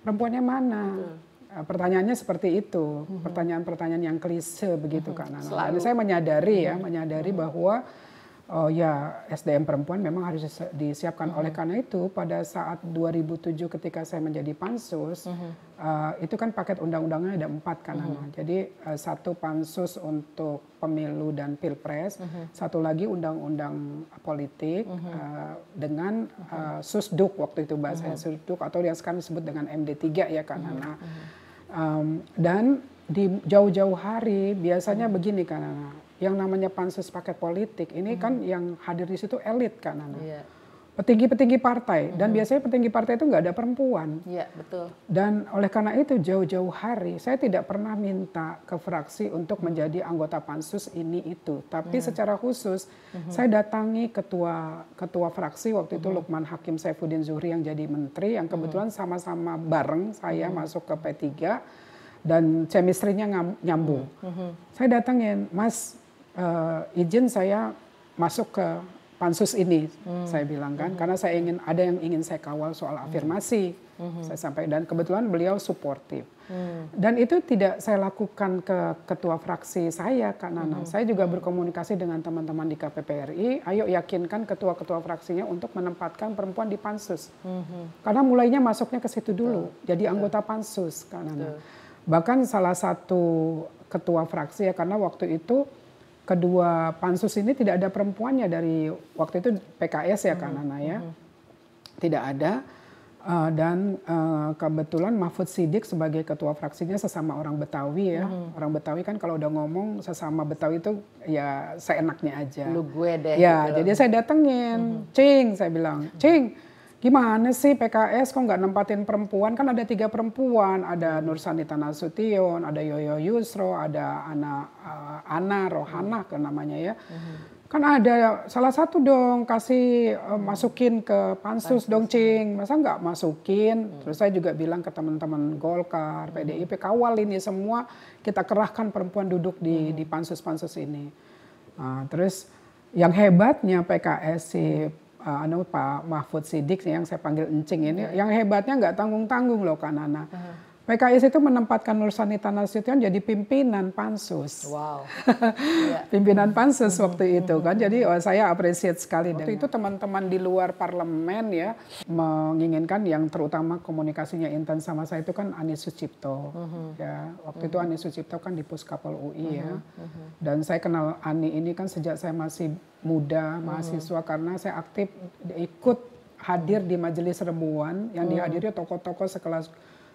perempuannya mana? Hmm. Eh, pertanyaannya seperti itu, pertanyaan-pertanyaan yang klise begitu kan. Nana. Dan saya menyadari ya, hmm. menyadari bahwa oh ya SDM perempuan memang harus disiapkan. Hmm. Oleh karena itu pada saat 2007 ketika saya menjadi pansus, hmm. eh, itu kan paket undang-undangnya ada empat kan, Jadi eh, satu pansus untuk pemilu dan pilpres, satu lagi undang-undang politik dengan uh, susduk waktu itu bahasa susduk atau yang sekarang disebut dengan MD3 ya kan, Nah Um, dan di jauh-jauh hari biasanya hmm. begini kan, Nana. Yang namanya pansus paket politik ini hmm. kan yang hadir di situ elit kan, Nana. Yeah petinggi-petinggi partai dan hmm. biasanya petinggi partai itu nggak ada perempuan. Iya betul. Dan oleh karena itu jauh-jauh hari saya tidak pernah minta ke fraksi untuk mm-hmm. menjadi anggota pansus ini itu. Tapi hmm. secara khusus hmm. saya datangi ketua ketua fraksi waktu itu mm-hmm. Lukman Hakim Saifuddin Zuhri yang jadi menteri yang mm-hmm. kebetulan sama-sama bareng saya masuk ke P3 dan chemistry-nya nyambung. Saya datangin, Mas uh, izin saya masuk ke pansus ini hmm. saya bilang kan hmm. karena saya ingin ada yang ingin saya kawal soal hmm. afirmasi hmm. saya sampai dan kebetulan beliau suportif hmm. dan itu tidak saya lakukan ke ketua fraksi saya Kak Nana hmm. saya juga hmm. berkomunikasi dengan teman-teman di KPPRI ayo yakinkan ketua-ketua fraksinya untuk menempatkan perempuan di pansus hmm. karena mulainya masuknya ke situ dulu Betul. jadi anggota pansus Kak Nana Betul. bahkan salah satu ketua fraksi ya karena waktu itu kedua pansus ini tidak ada perempuannya dari waktu itu PKS ya hmm. Nana ya hmm. tidak ada eh, dan eh, kebetulan Mahfud Sidik sebagai ketua fraksinya sesama orang Betawi ya hmm. orang Betawi kan kalau udah ngomong sesama Betawi itu ya seenaknya aja lu gue deh ya gitu. jadi saya datengin hmm. cing saya bilang cing gimana sih PKS kok nggak nempatin perempuan? Kan ada tiga perempuan, ada Nursani Tanasution, ada Yoyo Yusro, ada Ana, uh, Ana Rohana kan namanya ya. Kan ada salah satu dong kasih uh, masukin ke pansus, pansus. dong ya. Cing. Masa nggak masukin? Hmm. Terus saya juga bilang ke teman-teman Golkar, PDIP, hmm. kawal ini semua kita kerahkan perempuan duduk di hmm. di pansus-pansus ini. Nah, terus yang hebatnya PKS si Ah, anu Pak Mahfud Sidik yang saya panggil Encing ini yang hebatnya nggak tanggung-tanggung loh Kak Nana. Uh -huh. PKS itu menempatkan Nur Sanita Nasution jadi pimpinan pansus. Wow. Iya. pimpinan pansus waktu mm-hmm. itu kan. Jadi oh, saya appreciate sekali. Waktu dengan. itu teman-teman di luar parlemen ya menginginkan yang terutama komunikasinya intens sama saya itu kan Anies Sucipto. Mm-hmm. Ya, waktu itu mm-hmm. Anies Sucipto kan di Puskapol UI ya. Dan saya kenal Ani ini kan sejak saya masih muda, mahasiswa karena saya aktif ikut hadir di majelis remuan yang dihadiri tokoh-tokoh sekelas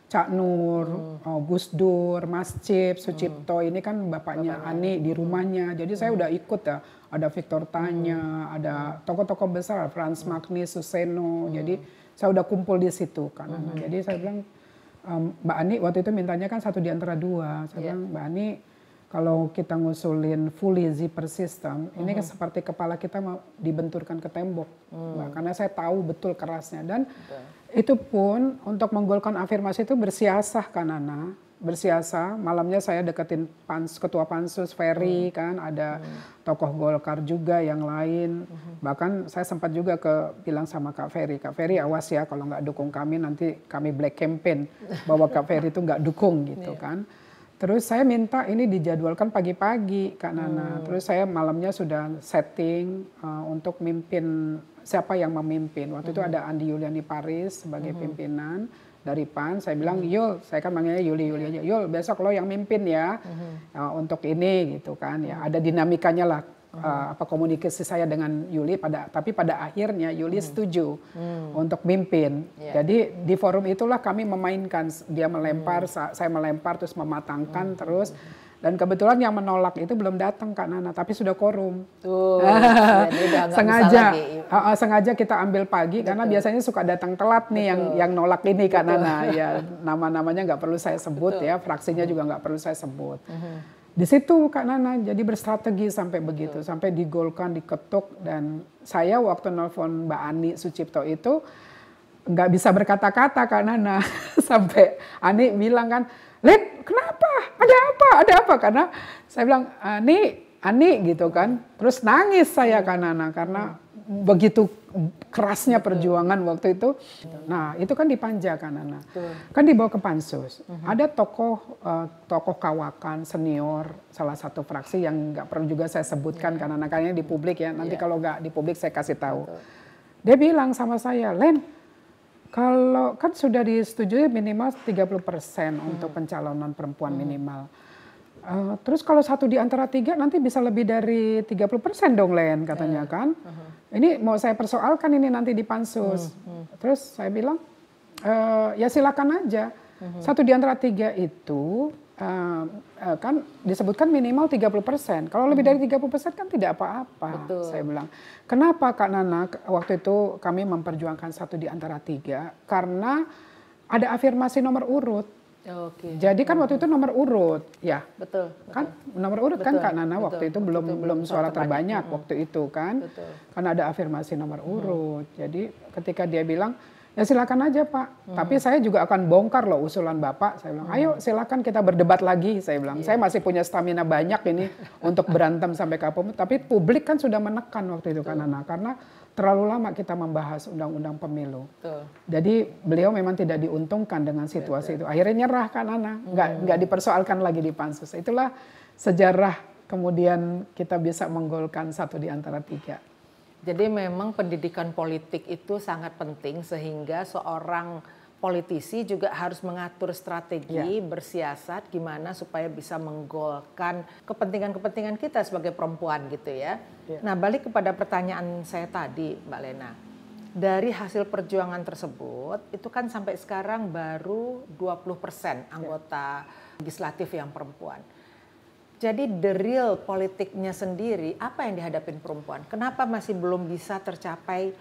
Cak Nur, hmm. Oh, Gus Dur, Mas Cip, Sucipto hmm. ini kan bapaknya Bapak Ani di hmm. rumahnya. Jadi saya hmm. udah ikut ya. Ada Victor hmm. Tanya, hmm. ada tokoh-tokoh besar, Franz hmm. Magni, Suseno. Hmm. Jadi saya udah kumpul di situ kan. Hmm. Jadi saya bilang um, Mbak Ani waktu itu mintanya kan satu di antara dua. Saya yeah. bilang Mbak Ani kalau kita ngusulin fully zipper system, kan hmm. ini seperti kepala kita dibenturkan ke tembok. Hmm. karena saya tahu betul kerasnya dan Betul. Itu pun untuk menggolkan afirmasi itu bersiasah kan Nana, bersiasah. Malamnya saya deketin pans, ketua pansus Ferry hmm. kan, ada hmm. tokoh Golkar juga yang lain. Hmm. Bahkan saya sempat juga ke bilang sama Kak Ferry, Kak Ferry awas ya kalau nggak dukung kami nanti kami black campaign bahwa Kak Ferry itu nggak dukung gitu yeah. kan. Terus saya minta ini dijadwalkan pagi-pagi Kak Nana. Hmm. Terus saya malamnya sudah setting uh, untuk mimpin siapa yang memimpin. Waktu hmm. itu mm-hmm. ada Andi Yuliani Paris sebagai hmm. pimpinan dari PAN. Saya bilang, hmm. "Yul, saya kan manggilnya Yuli Yuli aja. Yul, besok lo yang mimpin ya hmm. uh, untuk ini gitu kan. Ya mm-hmm. ada dinamikanya lah uh, apa komunikasi saya dengan Yuli pada tapi pada akhirnya Yuli hmm. setuju hmm. untuk mimpin. Yeah. Jadi di forum itulah kami memainkan dia melempar hmm. saya melempar terus mematangkan hmm. terus dan kebetulan yang menolak itu belum datang Kak Nana, tapi sudah korum. Tuh, ya, sengaja, uh, uh, sengaja kita ambil pagi Betul. karena biasanya suka datang telat nih Betul. yang yang nolak ini Kak Nana. Ya nama-namanya nggak perlu saya sebut Betul. ya, fraksinya hmm. juga nggak perlu saya sebut. Hmm di situ Kak Nana jadi berstrategi sampai begitu, hmm. sampai digolkan, diketuk dan saya waktu nelfon Mbak Ani Sucipto itu nggak bisa berkata-kata Kak Nana sampai Ani bilang kan, "Lid, kenapa? Ada apa? Ada apa?" Karena saya bilang, "Ani, Ani" gitu kan. Terus nangis saya Kak Nana karena hmm begitu kerasnya perjuangan waktu itu. Betul. Nah, itu kan dipanjakan anak. kan Nana. Kan dibawa ke pansus. Mhm. Ada tokoh uh, tokoh kawakan senior salah satu fraksi yang nggak perlu juga saya sebutkan yeah. karena anaknya di publik ya. Nanti yeah. kalau nggak di publik saya kasih tahu. Betul. Dia bilang sama saya, "Len, kalau kan sudah disetujui minimal 30% hmm. untuk pencalonan perempuan hmm. minimal. Uh, terus kalau satu di antara tiga nanti bisa lebih dari 30% dong Len katanya yeah. kan. Uh ini mau saya persoalkan ini nanti di pansus. Hmm, hmm. Terus saya bilang, e, ya silakan aja. Hmm. Satu di antara tiga itu uh, kan disebutkan minimal 30%. Kalau lebih hmm. dari 30% kan tidak apa-apa, saya bilang. Kenapa Kak Nana waktu itu kami memperjuangkan satu di antara tiga? Karena ada afirmasi nomor urut. Oke. Jadi kan waktu itu nomor urut, ya. Betul. Kan betul. Kan nomor urut kan, betul, kan Kak Nana betul, waktu itu betul, belum betul, belum suara terbanyak hmm. waktu itu kan. Betul. Karena ada afirmasi nomor urut. Hmm. Jadi ketika dia bilang, "Ya silakan aja, Pak. Hmm. Tapi saya juga akan bongkar loh usulan Bapak." Saya bilang, "Ayo silakan kita berdebat lagi." Saya bilang, yeah. "Saya masih punya stamina banyak ini untuk berantem sampai kapan." Tapi publik kan sudah menekan waktu itu Kak Nana karena terlalu lama kita membahas undang-undang pemilu. Betul. Jadi beliau memang tidak diuntungkan dengan situasi Betul. itu. Akhirnya nyerah kan Ana, hmm. nggak hmm. nggak dipersoalkan lagi di pansus. Itulah sejarah kemudian kita bisa menggolkan satu di antara tiga. Jadi memang pendidikan politik itu sangat penting sehingga seorang politisi juga harus mengatur strategi yeah. bersiasat gimana supaya bisa menggolkan kepentingan-kepentingan kita sebagai perempuan gitu ya. Yeah. Nah, balik kepada pertanyaan saya tadi, Mbak Lena. Dari hasil perjuangan tersebut, itu kan sampai sekarang baru 20% ya. anggota ya. legislatif yang perempuan. Jadi the real politiknya sendiri apa yang dihadapin perempuan? Kenapa masih belum bisa tercapai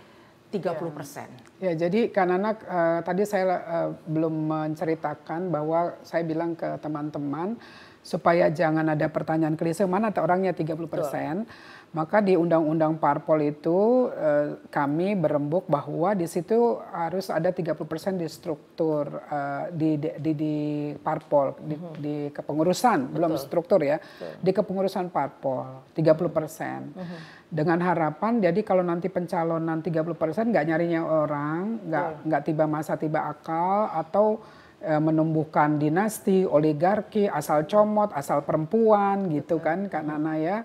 30 persen. Ya. ya, jadi karena anak uh, eh, tadi saya uh, belum menceritakan bahwa saya bilang ke teman-teman supaya jangan ada pertanyaan klise, mana orangnya 30 persen. Maka di undang-undang parpol itu eh, kami berembuk bahwa di situ harus ada 30% di struktur eh, di, di, di, di parpol di, hmm. di kepengurusan, Betul. belum struktur ya. Betul. Di kepengurusan parpol 30%. persen hmm. Dengan harapan jadi kalau nanti pencalonan 30% nggak nyarinya orang, nggak nggak tiba masa tiba akal atau eh, menumbuhkan dinasti, oligarki, asal comot, asal perempuan gitu kan Kak Nana ya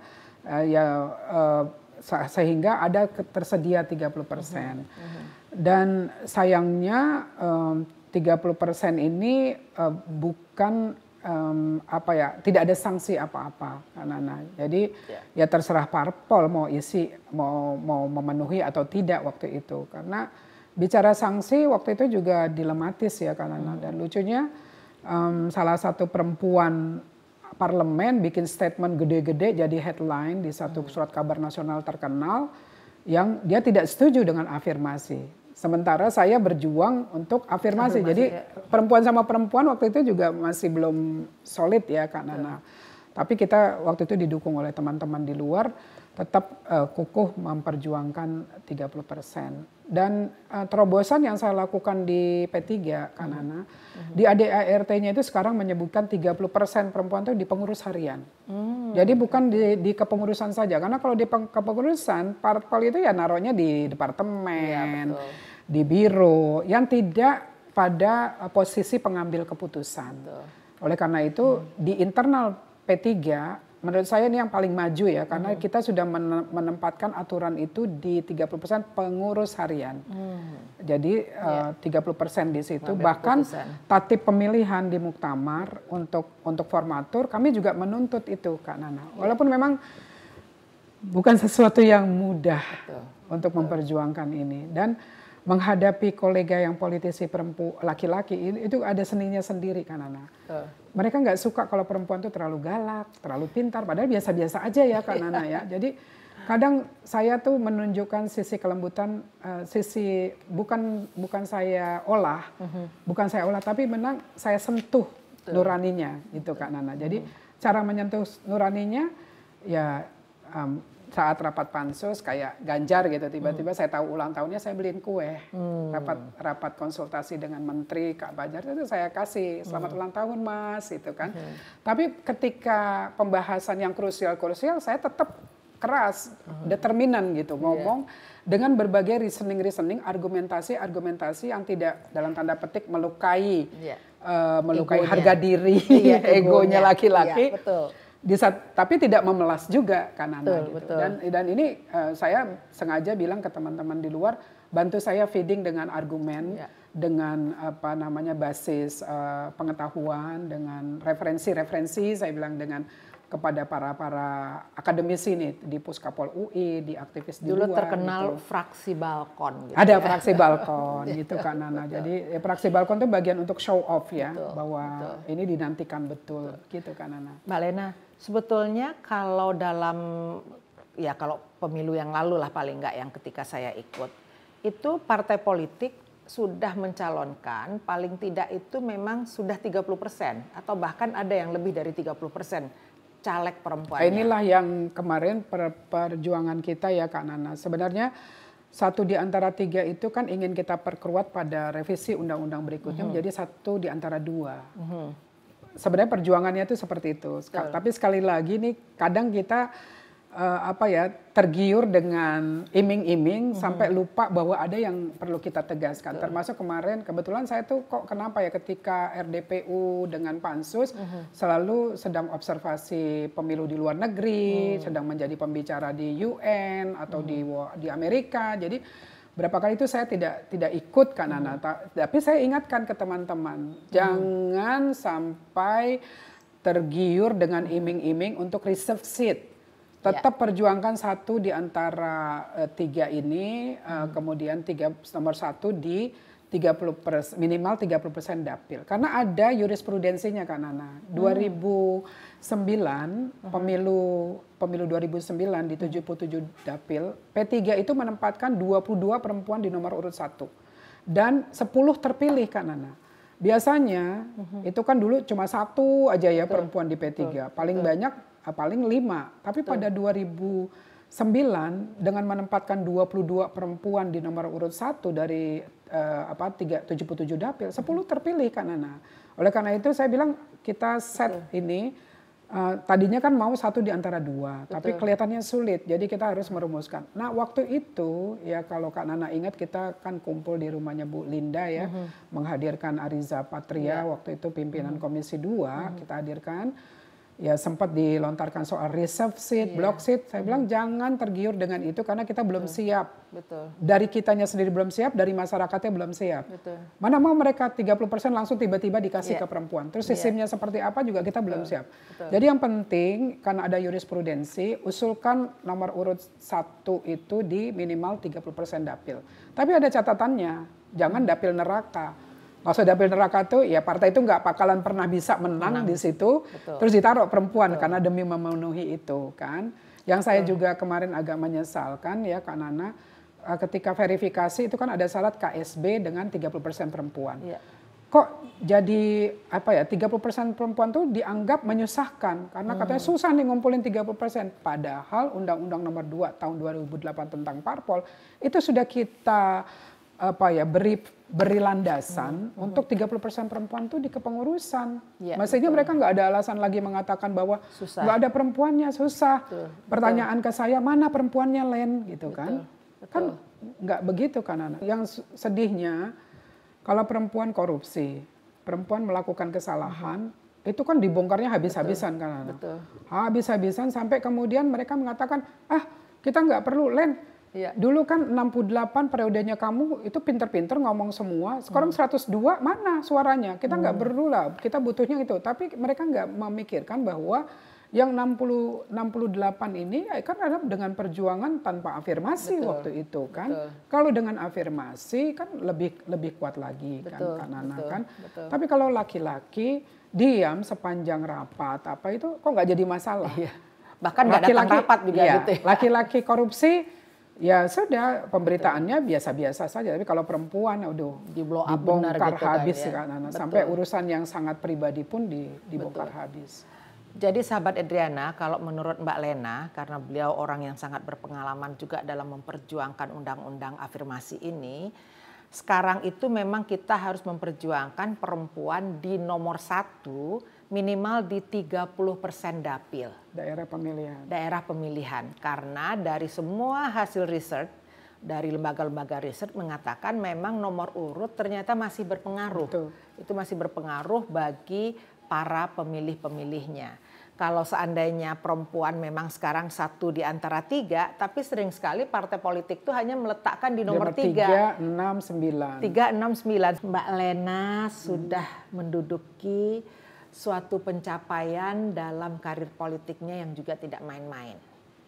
uh, ya uh, sehingga ada tersedia 30 persen. Uh mm-hmm. -huh. Dan sayangnya eh, um, 30 persen ini uh, bukan um, apa ya tidak ada sanksi apa-apa anak Jadi yeah. ya terserah parpol mau isi mau mau memenuhi atau tidak waktu itu karena bicara sanksi waktu itu juga dilematis ya karena hmm. dan lucunya um, salah satu perempuan parlemen bikin statement gede-gede jadi headline di satu hmm. surat kabar nasional terkenal yang dia tidak setuju dengan afirmasi. Sementara saya berjuang untuk afirmasi. afirmasi jadi ya. perempuan sama perempuan waktu itu juga masih belum solid ya Kak Nana. Ya. Tapi kita waktu itu didukung oleh teman-teman di luar tetap uh, kukuh memperjuangkan 30 persen. Dan uh, terobosan yang saya lakukan di P3, Kanana, mm -hmm. di ADART-nya itu sekarang menyebutkan 30 persen perempuan itu di pengurus harian. Mm. Jadi bukan di, di kepengurusan saja, karena kalau di kepengurusan, parpol itu ya naruhnya di departemen, ya, di biro, yang tidak pada uh, posisi pengambil keputusan. Betul. Oleh karena itu, mm. di internal P3 menurut saya ini yang paling maju ya karena hmm. kita sudah menempatkan aturan itu di 30% pengurus harian. Hmm. Jadi yeah. uh, 30% di situ bahkan tatip pemilihan di muktamar untuk untuk formatur kami juga menuntut itu Kak Nana. Yeah. Walaupun memang bukan sesuatu yang mudah Betul. untuk Betul. memperjuangkan ini dan menghadapi kolega yang politisi perempuan laki-laki itu ada seninya sendiri kan Nana. Mereka nggak suka kalau perempuan tuh terlalu galak, terlalu pintar. Padahal biasa-biasa aja ya kan Nana ya. Jadi kadang saya tuh menunjukkan sisi kelembutan, uh, sisi bukan bukan saya olah, mhm. bukan saya olah, tapi menang saya sentuh nuraninya gitu kak Nana. Jadi mhm. cara menyentuh nuraninya ya um, saat rapat pansus kayak Ganjar gitu tiba-tiba hmm. saya tahu ulang tahunnya saya beliin kue hmm. rapat rapat konsultasi dengan menteri Kak Banjar itu saya kasih selamat hmm. ulang tahun Mas itu kan hmm. tapi ketika pembahasan yang krusial krusial saya tetap keras hmm. determinan gitu iya. ngomong yeah. dengan berbagai reasoning reasoning argumentasi argumentasi yang tidak dalam tanda petik melukai yeah. Iya. uh, melukai egonya. harga diri yeah, iya, egonya laki-laki betul di saat, tapi tidak memelas juga kanan gitu. Dan dan ini uh, saya sengaja bilang ke teman-teman di luar bantu saya feeding dengan argumen, ya. dengan apa namanya basis uh, pengetahuan, dengan referensi-referensi saya bilang dengan kepada para para akademisi nih di Puskapol UI, di aktivis di luar. terkenal gitu. fraksi balkon. Gitu Ada ya. fraksi balkon gitu kan Nana. Jadi ya, fraksi balkon itu bagian untuk show off ya betul, bahwa betul. ini dinantikan betul, betul. gitu kan Nana. Mbak Lena, Sebetulnya kalau dalam ya kalau pemilu yang lalu lah paling enggak yang ketika saya ikut itu partai politik sudah mencalonkan paling tidak itu memang sudah 30 persen atau bahkan ada yang lebih dari 30 persen caleg perempuan. Nah, inilah yang kemarin per perjuangan kita ya Kak Nana. Sebenarnya satu di antara tiga itu kan ingin kita perkuat pada revisi undang-undang berikutnya mm menjadi satu di antara dua. Mm sebenarnya perjuangannya itu seperti itu. Sekal, Tapi sekali lagi nih kadang kita uh, apa ya tergiur dengan iming-iming mm-hmm. sampai lupa bahwa ada yang perlu kita tegaskan. Termasuk kemarin kebetulan saya tuh kok kenapa ya ketika RDPU dengan pansus mm-hmm. selalu sedang observasi pemilu di luar negeri, mm. sedang menjadi pembicara di UN atau mm-hmm. di mhm. di Amerika. Jadi berapa kali itu saya tidak tidak ikut kan hmm. tapi saya ingatkan ke teman-teman hmm. jangan sampai tergiur dengan iming-iming untuk reserve seat tetap ya. perjuangkan satu di antara uh, tiga ini uh, hmm. kemudian tiga nomor satu di 30 pers, minimal 30 persen dapil karena ada jurisprudensinya kan Nana hmm. 2000 2009, mhm. pemilu pemilu 2009 di 77 mhm. dapil, P3 itu menempatkan 22 perempuan di nomor urut 1. Dan 10 terpilih Kak Nana. Biasanya uhum. itu kan dulu cuma satu aja ya Betul. perempuan di P3, Betul. paling Betul. banyak ah, paling 5. Tapi Betul. pada 2000 dengan menempatkan 22 perempuan di nomor urut 1 dari uh, apa 3, 77 dapil, 10 terpilih Kak Nana. Oleh karena itu saya bilang kita set ini Uh, tadinya kan mau satu di antara dua, Betul. tapi kelihatannya sulit. Jadi kita harus merumuskan. Nah waktu itu ya kalau Kak Nana ingat kita kan kumpul di rumahnya Bu Linda ya, uh mhm. -huh. menghadirkan Ariza Patria yeah. waktu itu pimpinan uh mhm. -huh. Komisi 2 uh -huh. kita hadirkan ya sempat dilontarkan soal reserve seat, yeah. block seat. Saya bilang hmm. jangan tergiur dengan itu karena kita belum Betul. siap. Betul. Dari kitanya sendiri belum siap, dari masyarakatnya belum siap. Betul. Mana mau mereka 30% langsung tiba-tiba dikasih yeah. ke perempuan. Terus iya. sistemnya yeah. seperti apa juga kita Betul. belum siap. Betul. Jadi yang penting karena ada jurisprudensi, usulkan nomor urut satu itu di minimal 30% dapil. Tapi ada catatannya, jangan dapil neraka Maksud dapil neraka itu ya partai itu nggak bakalan pernah bisa menang, menang. di situ. Betul. Terus ditaruh perempuan Betul. karena demi memenuhi itu kan. Yang saya juga kemarin agak menyesalkan ya Kak Nana eh, ketika verifikasi itu kan ada syarat KSB dengan 30% perempuan. Ya. Kok jadi apa ya 30% perempuan tuh dianggap menyusahkan karena hmm. katanya susah nih ngumpulin 30%. Padahal Undang-Undang Nomor 2 Tahun 2008 tentang Parpol itu sudah kita apa ya beri beri landasan hmm. untuk 30% perempuan tuh di kepengurusan. Ya, Maksudnya betul. mereka nggak ada alasan lagi mengatakan bahwa nggak ada perempuannya, susah. Betul, Pertanyaan ke saya, mana perempuannya Len? Gitu betul, kan. Betul. Kan nggak begitu kan anak. Yang sedihnya, kalau perempuan korupsi, perempuan melakukan kesalahan, hmm. itu kan dibongkarnya habis-habisan kan anak. Habis-habisan sampai kemudian mereka mengatakan, ah kita nggak perlu Len, Iya. Dulu kan 68 periodenya kamu itu pinter-pinter ngomong semua. Sekarang hmm. 102 mana suaranya? Kita nggak hmm. perlu lah. Kita butuhnya itu. Tapi mereka nggak memikirkan bahwa yang 60 68 ini eh, kan ada dengan perjuangan tanpa afirmasi betul, waktu itu kan. Betul. Kalau dengan afirmasi kan lebih lebih kuat lagi kan, betul, kan Kanana betul, kan. Betul. Tapi kalau laki-laki diam sepanjang rapat apa itu kok nggak jadi masalah. Iya. Bahkan nggak datang rapat juga iya, gitu. Ya. Laki-laki korupsi Ya sudah pemberitaannya biasa-biasa saja, tapi kalau perempuan, aduh, di blow up dibongkar gitu kan habis kan, ya. kan sampai urusan yang sangat pribadi pun di, dibongkar Betul. habis. Jadi sahabat Adriana, kalau menurut Mbak Lena, karena beliau orang yang sangat berpengalaman juga dalam memperjuangkan undang-undang afirmasi ini, sekarang itu memang kita harus memperjuangkan perempuan di nomor satu minimal di 30 persen dapil daerah pemilihan. Daerah pemilihan karena dari semua hasil riset dari lembaga-lembaga riset mengatakan memang nomor urut ternyata masih berpengaruh. Betul. Itu masih berpengaruh bagi para pemilih-pemilihnya. Kalau seandainya perempuan memang sekarang satu di antara tiga, tapi sering sekali partai politik itu hanya meletakkan di nomor, tiga. Tiga, enam, sembilan. Tiga, enam, sembilan. Mbak Lena sudah hmm. menduduki suatu pencapaian dalam karir politiknya yang juga tidak main-main.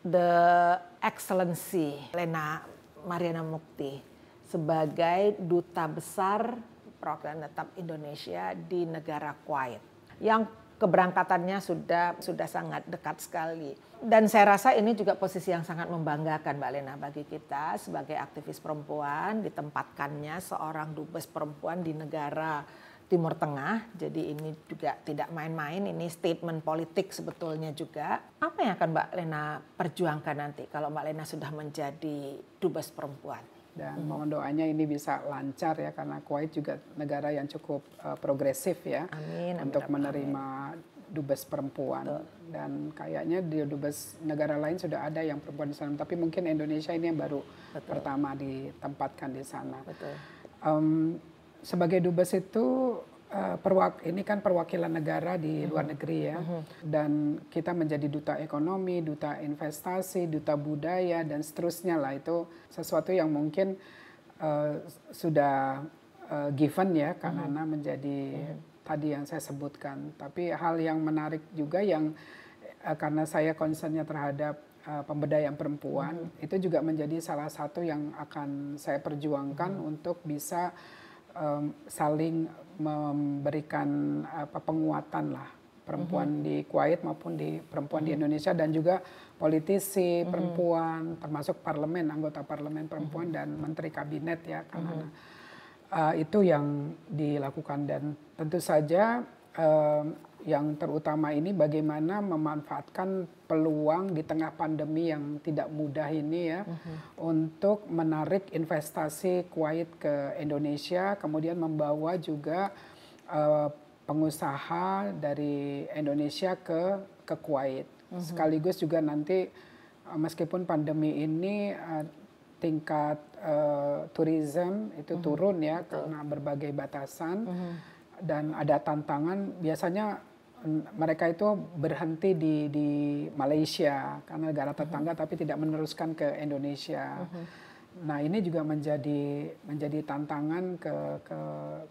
The Excellency Lena Mariana Mukti sebagai duta besar program tetap Indonesia di negara Kuwait yang keberangkatannya sudah sudah sangat dekat sekali. Dan saya rasa ini juga posisi yang sangat membanggakan Mbak Lena bagi kita sebagai aktivis perempuan ditempatkannya seorang dubes perempuan di negara Timur Tengah, jadi ini juga tidak main-main, ini statement politik sebetulnya juga. Apa yang akan Mbak Lena perjuangkan nanti kalau Mbak Lena sudah menjadi dubes perempuan? Dan hmm mohon doanya ini bisa lancar ya karena Kuwait juga negara yang cukup uh, progresif ya amin, amin, untuk menerima amin. dubes perempuan. Betul. Dan kayaknya di dubes negara lain sudah ada yang perempuan di sana, tapi mungkin Indonesia ini yang baru Betul. pertama ditempatkan di sana. Betul. Um, sebagai dubes itu uh, perwak ini kan perwakilan negara di luar negeri ya dan kita menjadi duta ekonomi, duta investasi, duta budaya dan seterusnya lah itu sesuatu yang mungkin uh, sudah uh, given ya karena mm-hmm. menjadi hmm. tadi yang saya sebutkan. Tapi hal yang menarik juga yang uh, karena saya concernnya terhadap uh, pemberdayaan perempuan hmm. itu juga menjadi salah satu yang akan saya perjuangkan hmm. untuk bisa um, saling memberikan apa penguatan lah perempuan mm -hmm. di Kuwait maupun di perempuan mm -hmm. di mhm. Indonesia dan juga politisi mhm. perempuan mm -hmm. termasuk parlemen anggota parlemen perempuan mm -hmm. dan menteri kabinet ya karena mm -hmm. uh, itu yang dilakukan dan tentu saja um, yang terutama ini bagaimana memanfaatkan peluang di tengah pandemi yang tidak mudah ini ya uh-huh. untuk menarik investasi Kuwait ke Indonesia kemudian membawa juga uh, pengusaha dari Indonesia ke ke Kuwait uh-huh. sekaligus juga nanti uh, meskipun pandemi ini uh, tingkat uh, itu uh-huh. turun ya Betul. karena berbagai batasan uh-huh. dan ada tantangan biasanya mereka itu berhenti di di Malaysia karena negara tetangga tapi tidak meneruskan ke Indonesia. Mm-hmm. Nah ini juga menjadi menjadi tantangan ke, ke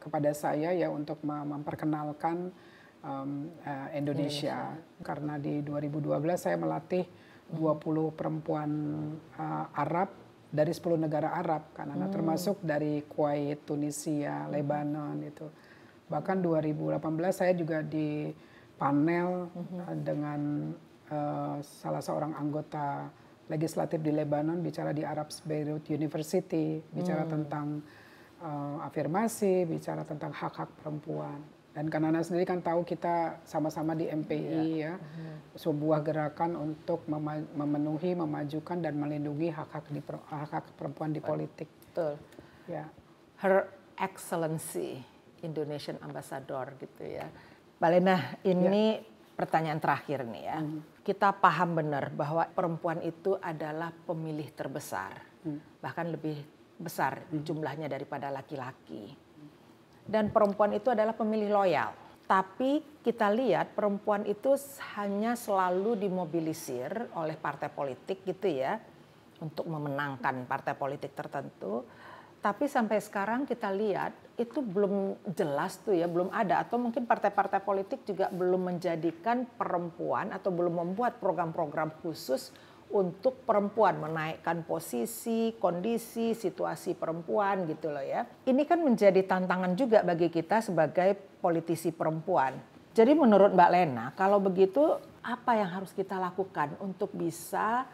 kepada saya ya untuk memperkenalkan um, uh, Indonesia. Indonesia karena di 2012 saya melatih 20 mm-hmm. perempuan uh, Arab dari 10 negara Arab karena hmm. termasuk dari Kuwait, Tunisia, mm-hmm. Lebanon itu. Bahkan 2018 saya juga di panel mm-hmm. dengan uh, salah seorang anggota legislatif di Lebanon bicara di Arab Beirut University bicara mm. tentang uh, afirmasi bicara tentang hak hak perempuan dan Kanana sendiri kan tahu kita sama-sama di MPI yeah. ya mm-hmm. sebuah gerakan untuk memenuhi memajukan dan melindungi hak hak di perempuan di politik betul ya Her Excellency Indonesian Ambassador gitu ya Balena, ini ya. pertanyaan terakhir nih ya. Hmm. Kita paham benar bahwa perempuan itu adalah pemilih terbesar, hmm. bahkan lebih besar hmm. jumlahnya daripada laki-laki. Dan perempuan itu adalah pemilih loyal. Tapi kita lihat perempuan itu hanya selalu dimobilisir oleh partai politik gitu ya untuk memenangkan partai politik tertentu. Tapi sampai sekarang kita lihat itu belum jelas tuh ya, belum ada atau mungkin partai-partai politik juga belum menjadikan perempuan atau belum membuat program-program khusus untuk perempuan menaikkan posisi, kondisi, situasi perempuan gitu loh ya. Ini kan menjadi tantangan juga bagi kita sebagai politisi perempuan. Jadi menurut Mbak Lena, kalau begitu apa yang harus kita lakukan untuk bisa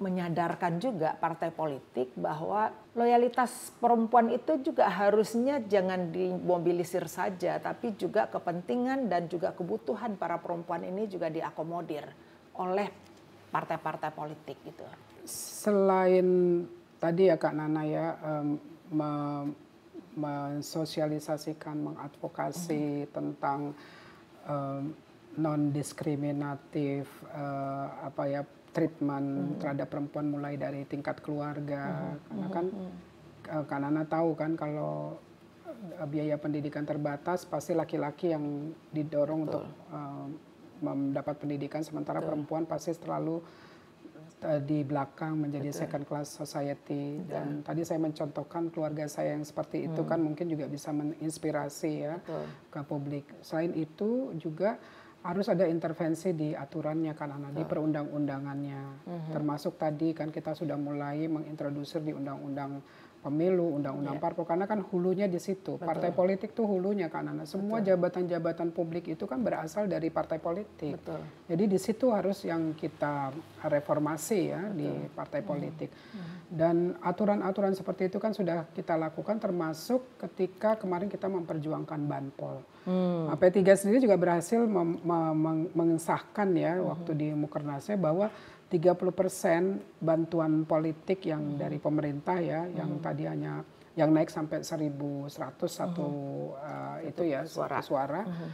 menyadarkan juga partai politik bahwa loyalitas perempuan itu juga harusnya jangan dimobilisir saja, tapi juga kepentingan dan juga kebutuhan para perempuan ini juga diakomodir oleh partai-partai politik gitu. Selain tadi ya Kak Nana ya um, mensosialisasikan, mengadvokasi mm -hmm. tentang um, non diskriminatif uh, eh, apa ya treatment hmm. terhadap perempuan mulai dari tingkat keluarga hmm. hmm. karena hmm. kan hmm. Eh, karena anak tahu kan kalau eh, biaya pendidikan terbatas pasti laki-laki yang didorong Betul. untuk uh, mendapat pendidikan sementara Betul. perempuan pasti terlalu uh, di belakang menjadi Betul. second class society Betul. dan tadi saya mencontohkan keluarga saya yang seperti itu hmm. kan mungkin juga bisa menginspirasi ya Betul. ke publik. Selain itu juga harus ada intervensi di aturannya kan Ana, di ah. perundang-undangannya. Mm -hmm. Termasuk tadi kan kita sudah mulai mengintroduksi di undang-undang pemilu, undang-undang yeah. parpol karena kan hulunya di situ. Betul. Partai politik tuh hulunya kan Semua jabatan-jabatan publik itu kan berasal dari partai politik. Betul. Jadi di situ harus yang kita reformasi ya Betul. di partai hmm. politik. Hmm. Dan aturan-aturan seperti itu kan sudah kita lakukan termasuk ketika kemarin kita memperjuangkan Banpol. Hmm. Nah, P3 sendiri juga berhasil mengesahkan ya hmm. waktu di mukernasnya bahwa 30% bantuan politik yang hmm. dari pemerintah ya, hmm. yang tadi hanya yang naik sampai 1100 satu hmm. uh, itu ya suara. suara. Hmm.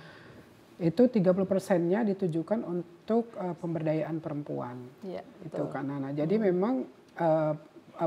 Itu 30 persennya ditujukan untuk uh, pemberdayaan perempuan. Ya, itu kan Nana. Jadi hmm. memang uh,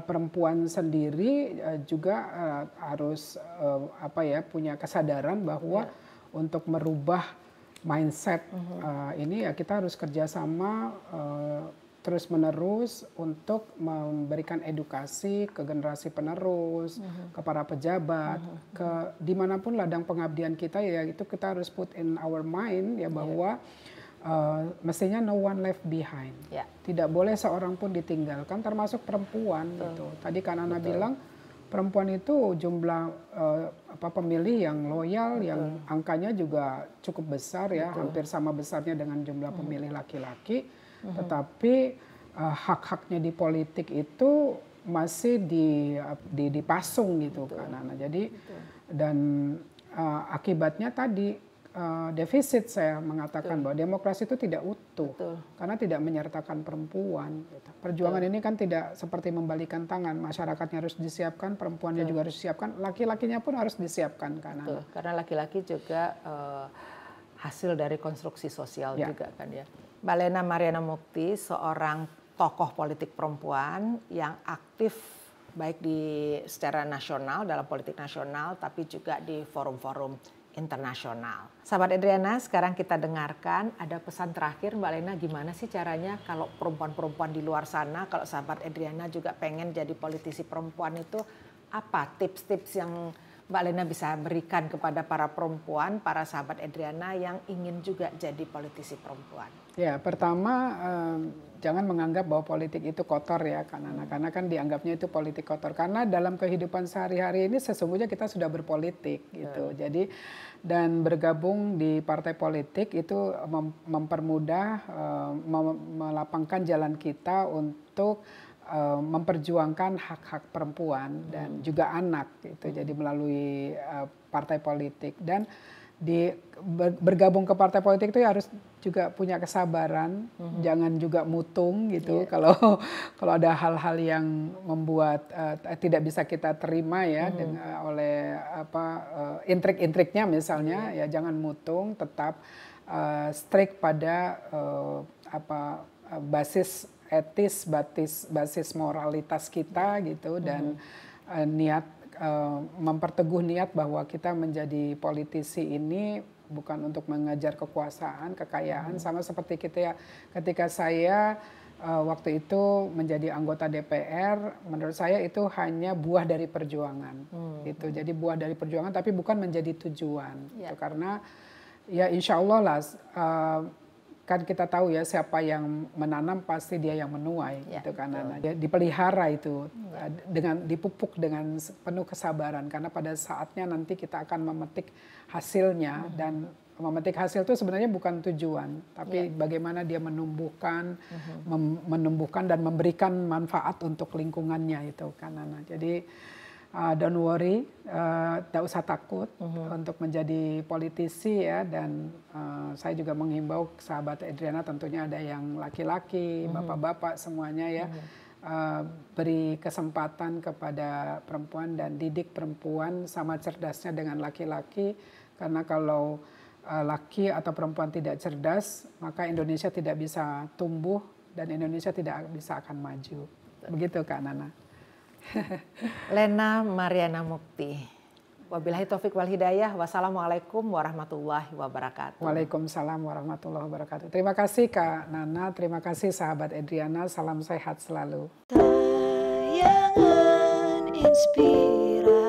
perempuan sendiri uh, juga uh, harus uh, apa ya punya kesadaran bahwa ya. untuk merubah mindset uh, ini ya kita harus kerjasama uh, terus menerus untuk memberikan edukasi ke generasi penerus, uh mhm. -huh. ke para pejabat, uh mhm. -huh. ke dimanapun ladang pengabdian kita ya itu kita harus put in our mind ya, ya. bahwa yeah. uh, mestinya no one left behind, yeah. tidak boleh seorang pun ditinggalkan termasuk perempuan Betul. gitu. Tadi karena ana bilang perempuan itu jumlah uh, apa pemilih yang loyal Betul. yang angkanya juga cukup besar ya, Betul. hampir sama besarnya dengan jumlah mhm. pemilih laki-laki. Uh -huh. Tetapi uh, hak-haknya di politik itu masih di, di dipasung gitu Betul. kan. Nah, jadi Betul. dan uh, akibatnya tadi uh, defisit saya mengatakan Betul. bahwa demokrasi itu tidak utuh Betul. karena tidak menyertakan perempuan. Gitu. Perjuangan Betul. ini kan tidak seperti membalikan tangan, masyarakatnya harus disiapkan, perempuannya Betul. juga harus disiapkan, laki-lakinya pun harus disiapkan karena Betul. karena laki-laki juga uh, hasil dari konstruksi sosial ya. juga kan ya. Mbak Mariana Mukti seorang tokoh politik perempuan yang aktif baik di secara nasional dalam politik nasional tapi juga di forum-forum internasional. Sahabat Adriana, sekarang kita dengarkan ada pesan terakhir Mbak Lena gimana sih caranya kalau perempuan-perempuan di luar sana kalau sahabat Adriana juga pengen jadi politisi perempuan itu apa tips-tips yang Mbak Lena bisa berikan kepada para perempuan, para sahabat Adriana yang ingin juga jadi politisi perempuan? Ya, pertama eh, jangan menganggap bahwa politik itu kotor ya, karena karena kan dianggapnya itu politik kotor. Karena dalam kehidupan sehari-hari ini sesungguhnya kita sudah berpolitik gitu. Hmm. Jadi dan bergabung di partai politik itu mempermudah, eh, melapangkan jalan kita untuk uh, memperjuangkan hak-hak perempuan dan hmm. juga anak gitu hmm. jadi melalui uh, partai politik dan di bergabung ke partai politik itu ya harus juga punya kesabaran, hmm jangan juga mutung gitu. Yeah. Kalau kalau ada hal-hal yang membuat uh, tidak bisa kita terima ya mm-hmm. dengan, uh, oleh apa uh, intrik-intriknya misalnya yeah. ya jangan mutung, tetap uh, pada uh, apa basis etis, basis basis moralitas kita gitu mhm. dan mm-hmm. uh, niat uh, memperteguh niat bahwa kita menjadi politisi ini bukan untuk mengejar kekuasaan, kekayaan mm-hmm. sama seperti kita ya ketika saya uh, waktu itu menjadi anggota DPR menurut saya itu hanya buah dari perjuangan. Mm-hmm. Itu jadi buah dari perjuangan tapi bukan menjadi tujuan. Yeah. Itu karena ya insya Allah lah uh, kan kita tahu ya siapa yang menanam pasti dia yang menuai ya, gitu kan anak ya, dipelihara itu ya. dengan dipupuk dengan penuh kesabaran karena pada saatnya nanti kita akan memetik hasilnya hmm. dan memetik hasil itu sebenarnya bukan tujuan tapi ya. bagaimana dia menumbuhkan hmm. menumbuhkan dan memberikan manfaat untuk lingkungannya itu kan anak jadi uh, don't worry, uh, ah, tidak usah takut uh-huh. untuk menjadi politisi ya. Dan uh, saya juga menghimbau sahabat Adriana tentunya ada yang laki-laki, uh-huh. bapak-bapak semuanya ya. Uh-huh. Uh, beri kesempatan kepada perempuan dan didik perempuan sama cerdasnya dengan laki-laki karena kalau uh, laki atau perempuan tidak cerdas maka Indonesia tidak bisa tumbuh dan Indonesia tidak bisa akan maju begitu Kak Nana Lena Mariana Mukti. Wabillahi taufik wal hidayah. Wassalamualaikum warahmatullahi wabarakatuh. Waalaikumsalam warahmatullahi wabarakatuh. Terima kasih Kak Nana, terima kasih sahabat Adriana. Salam sehat selalu. Tayangan inspirasi.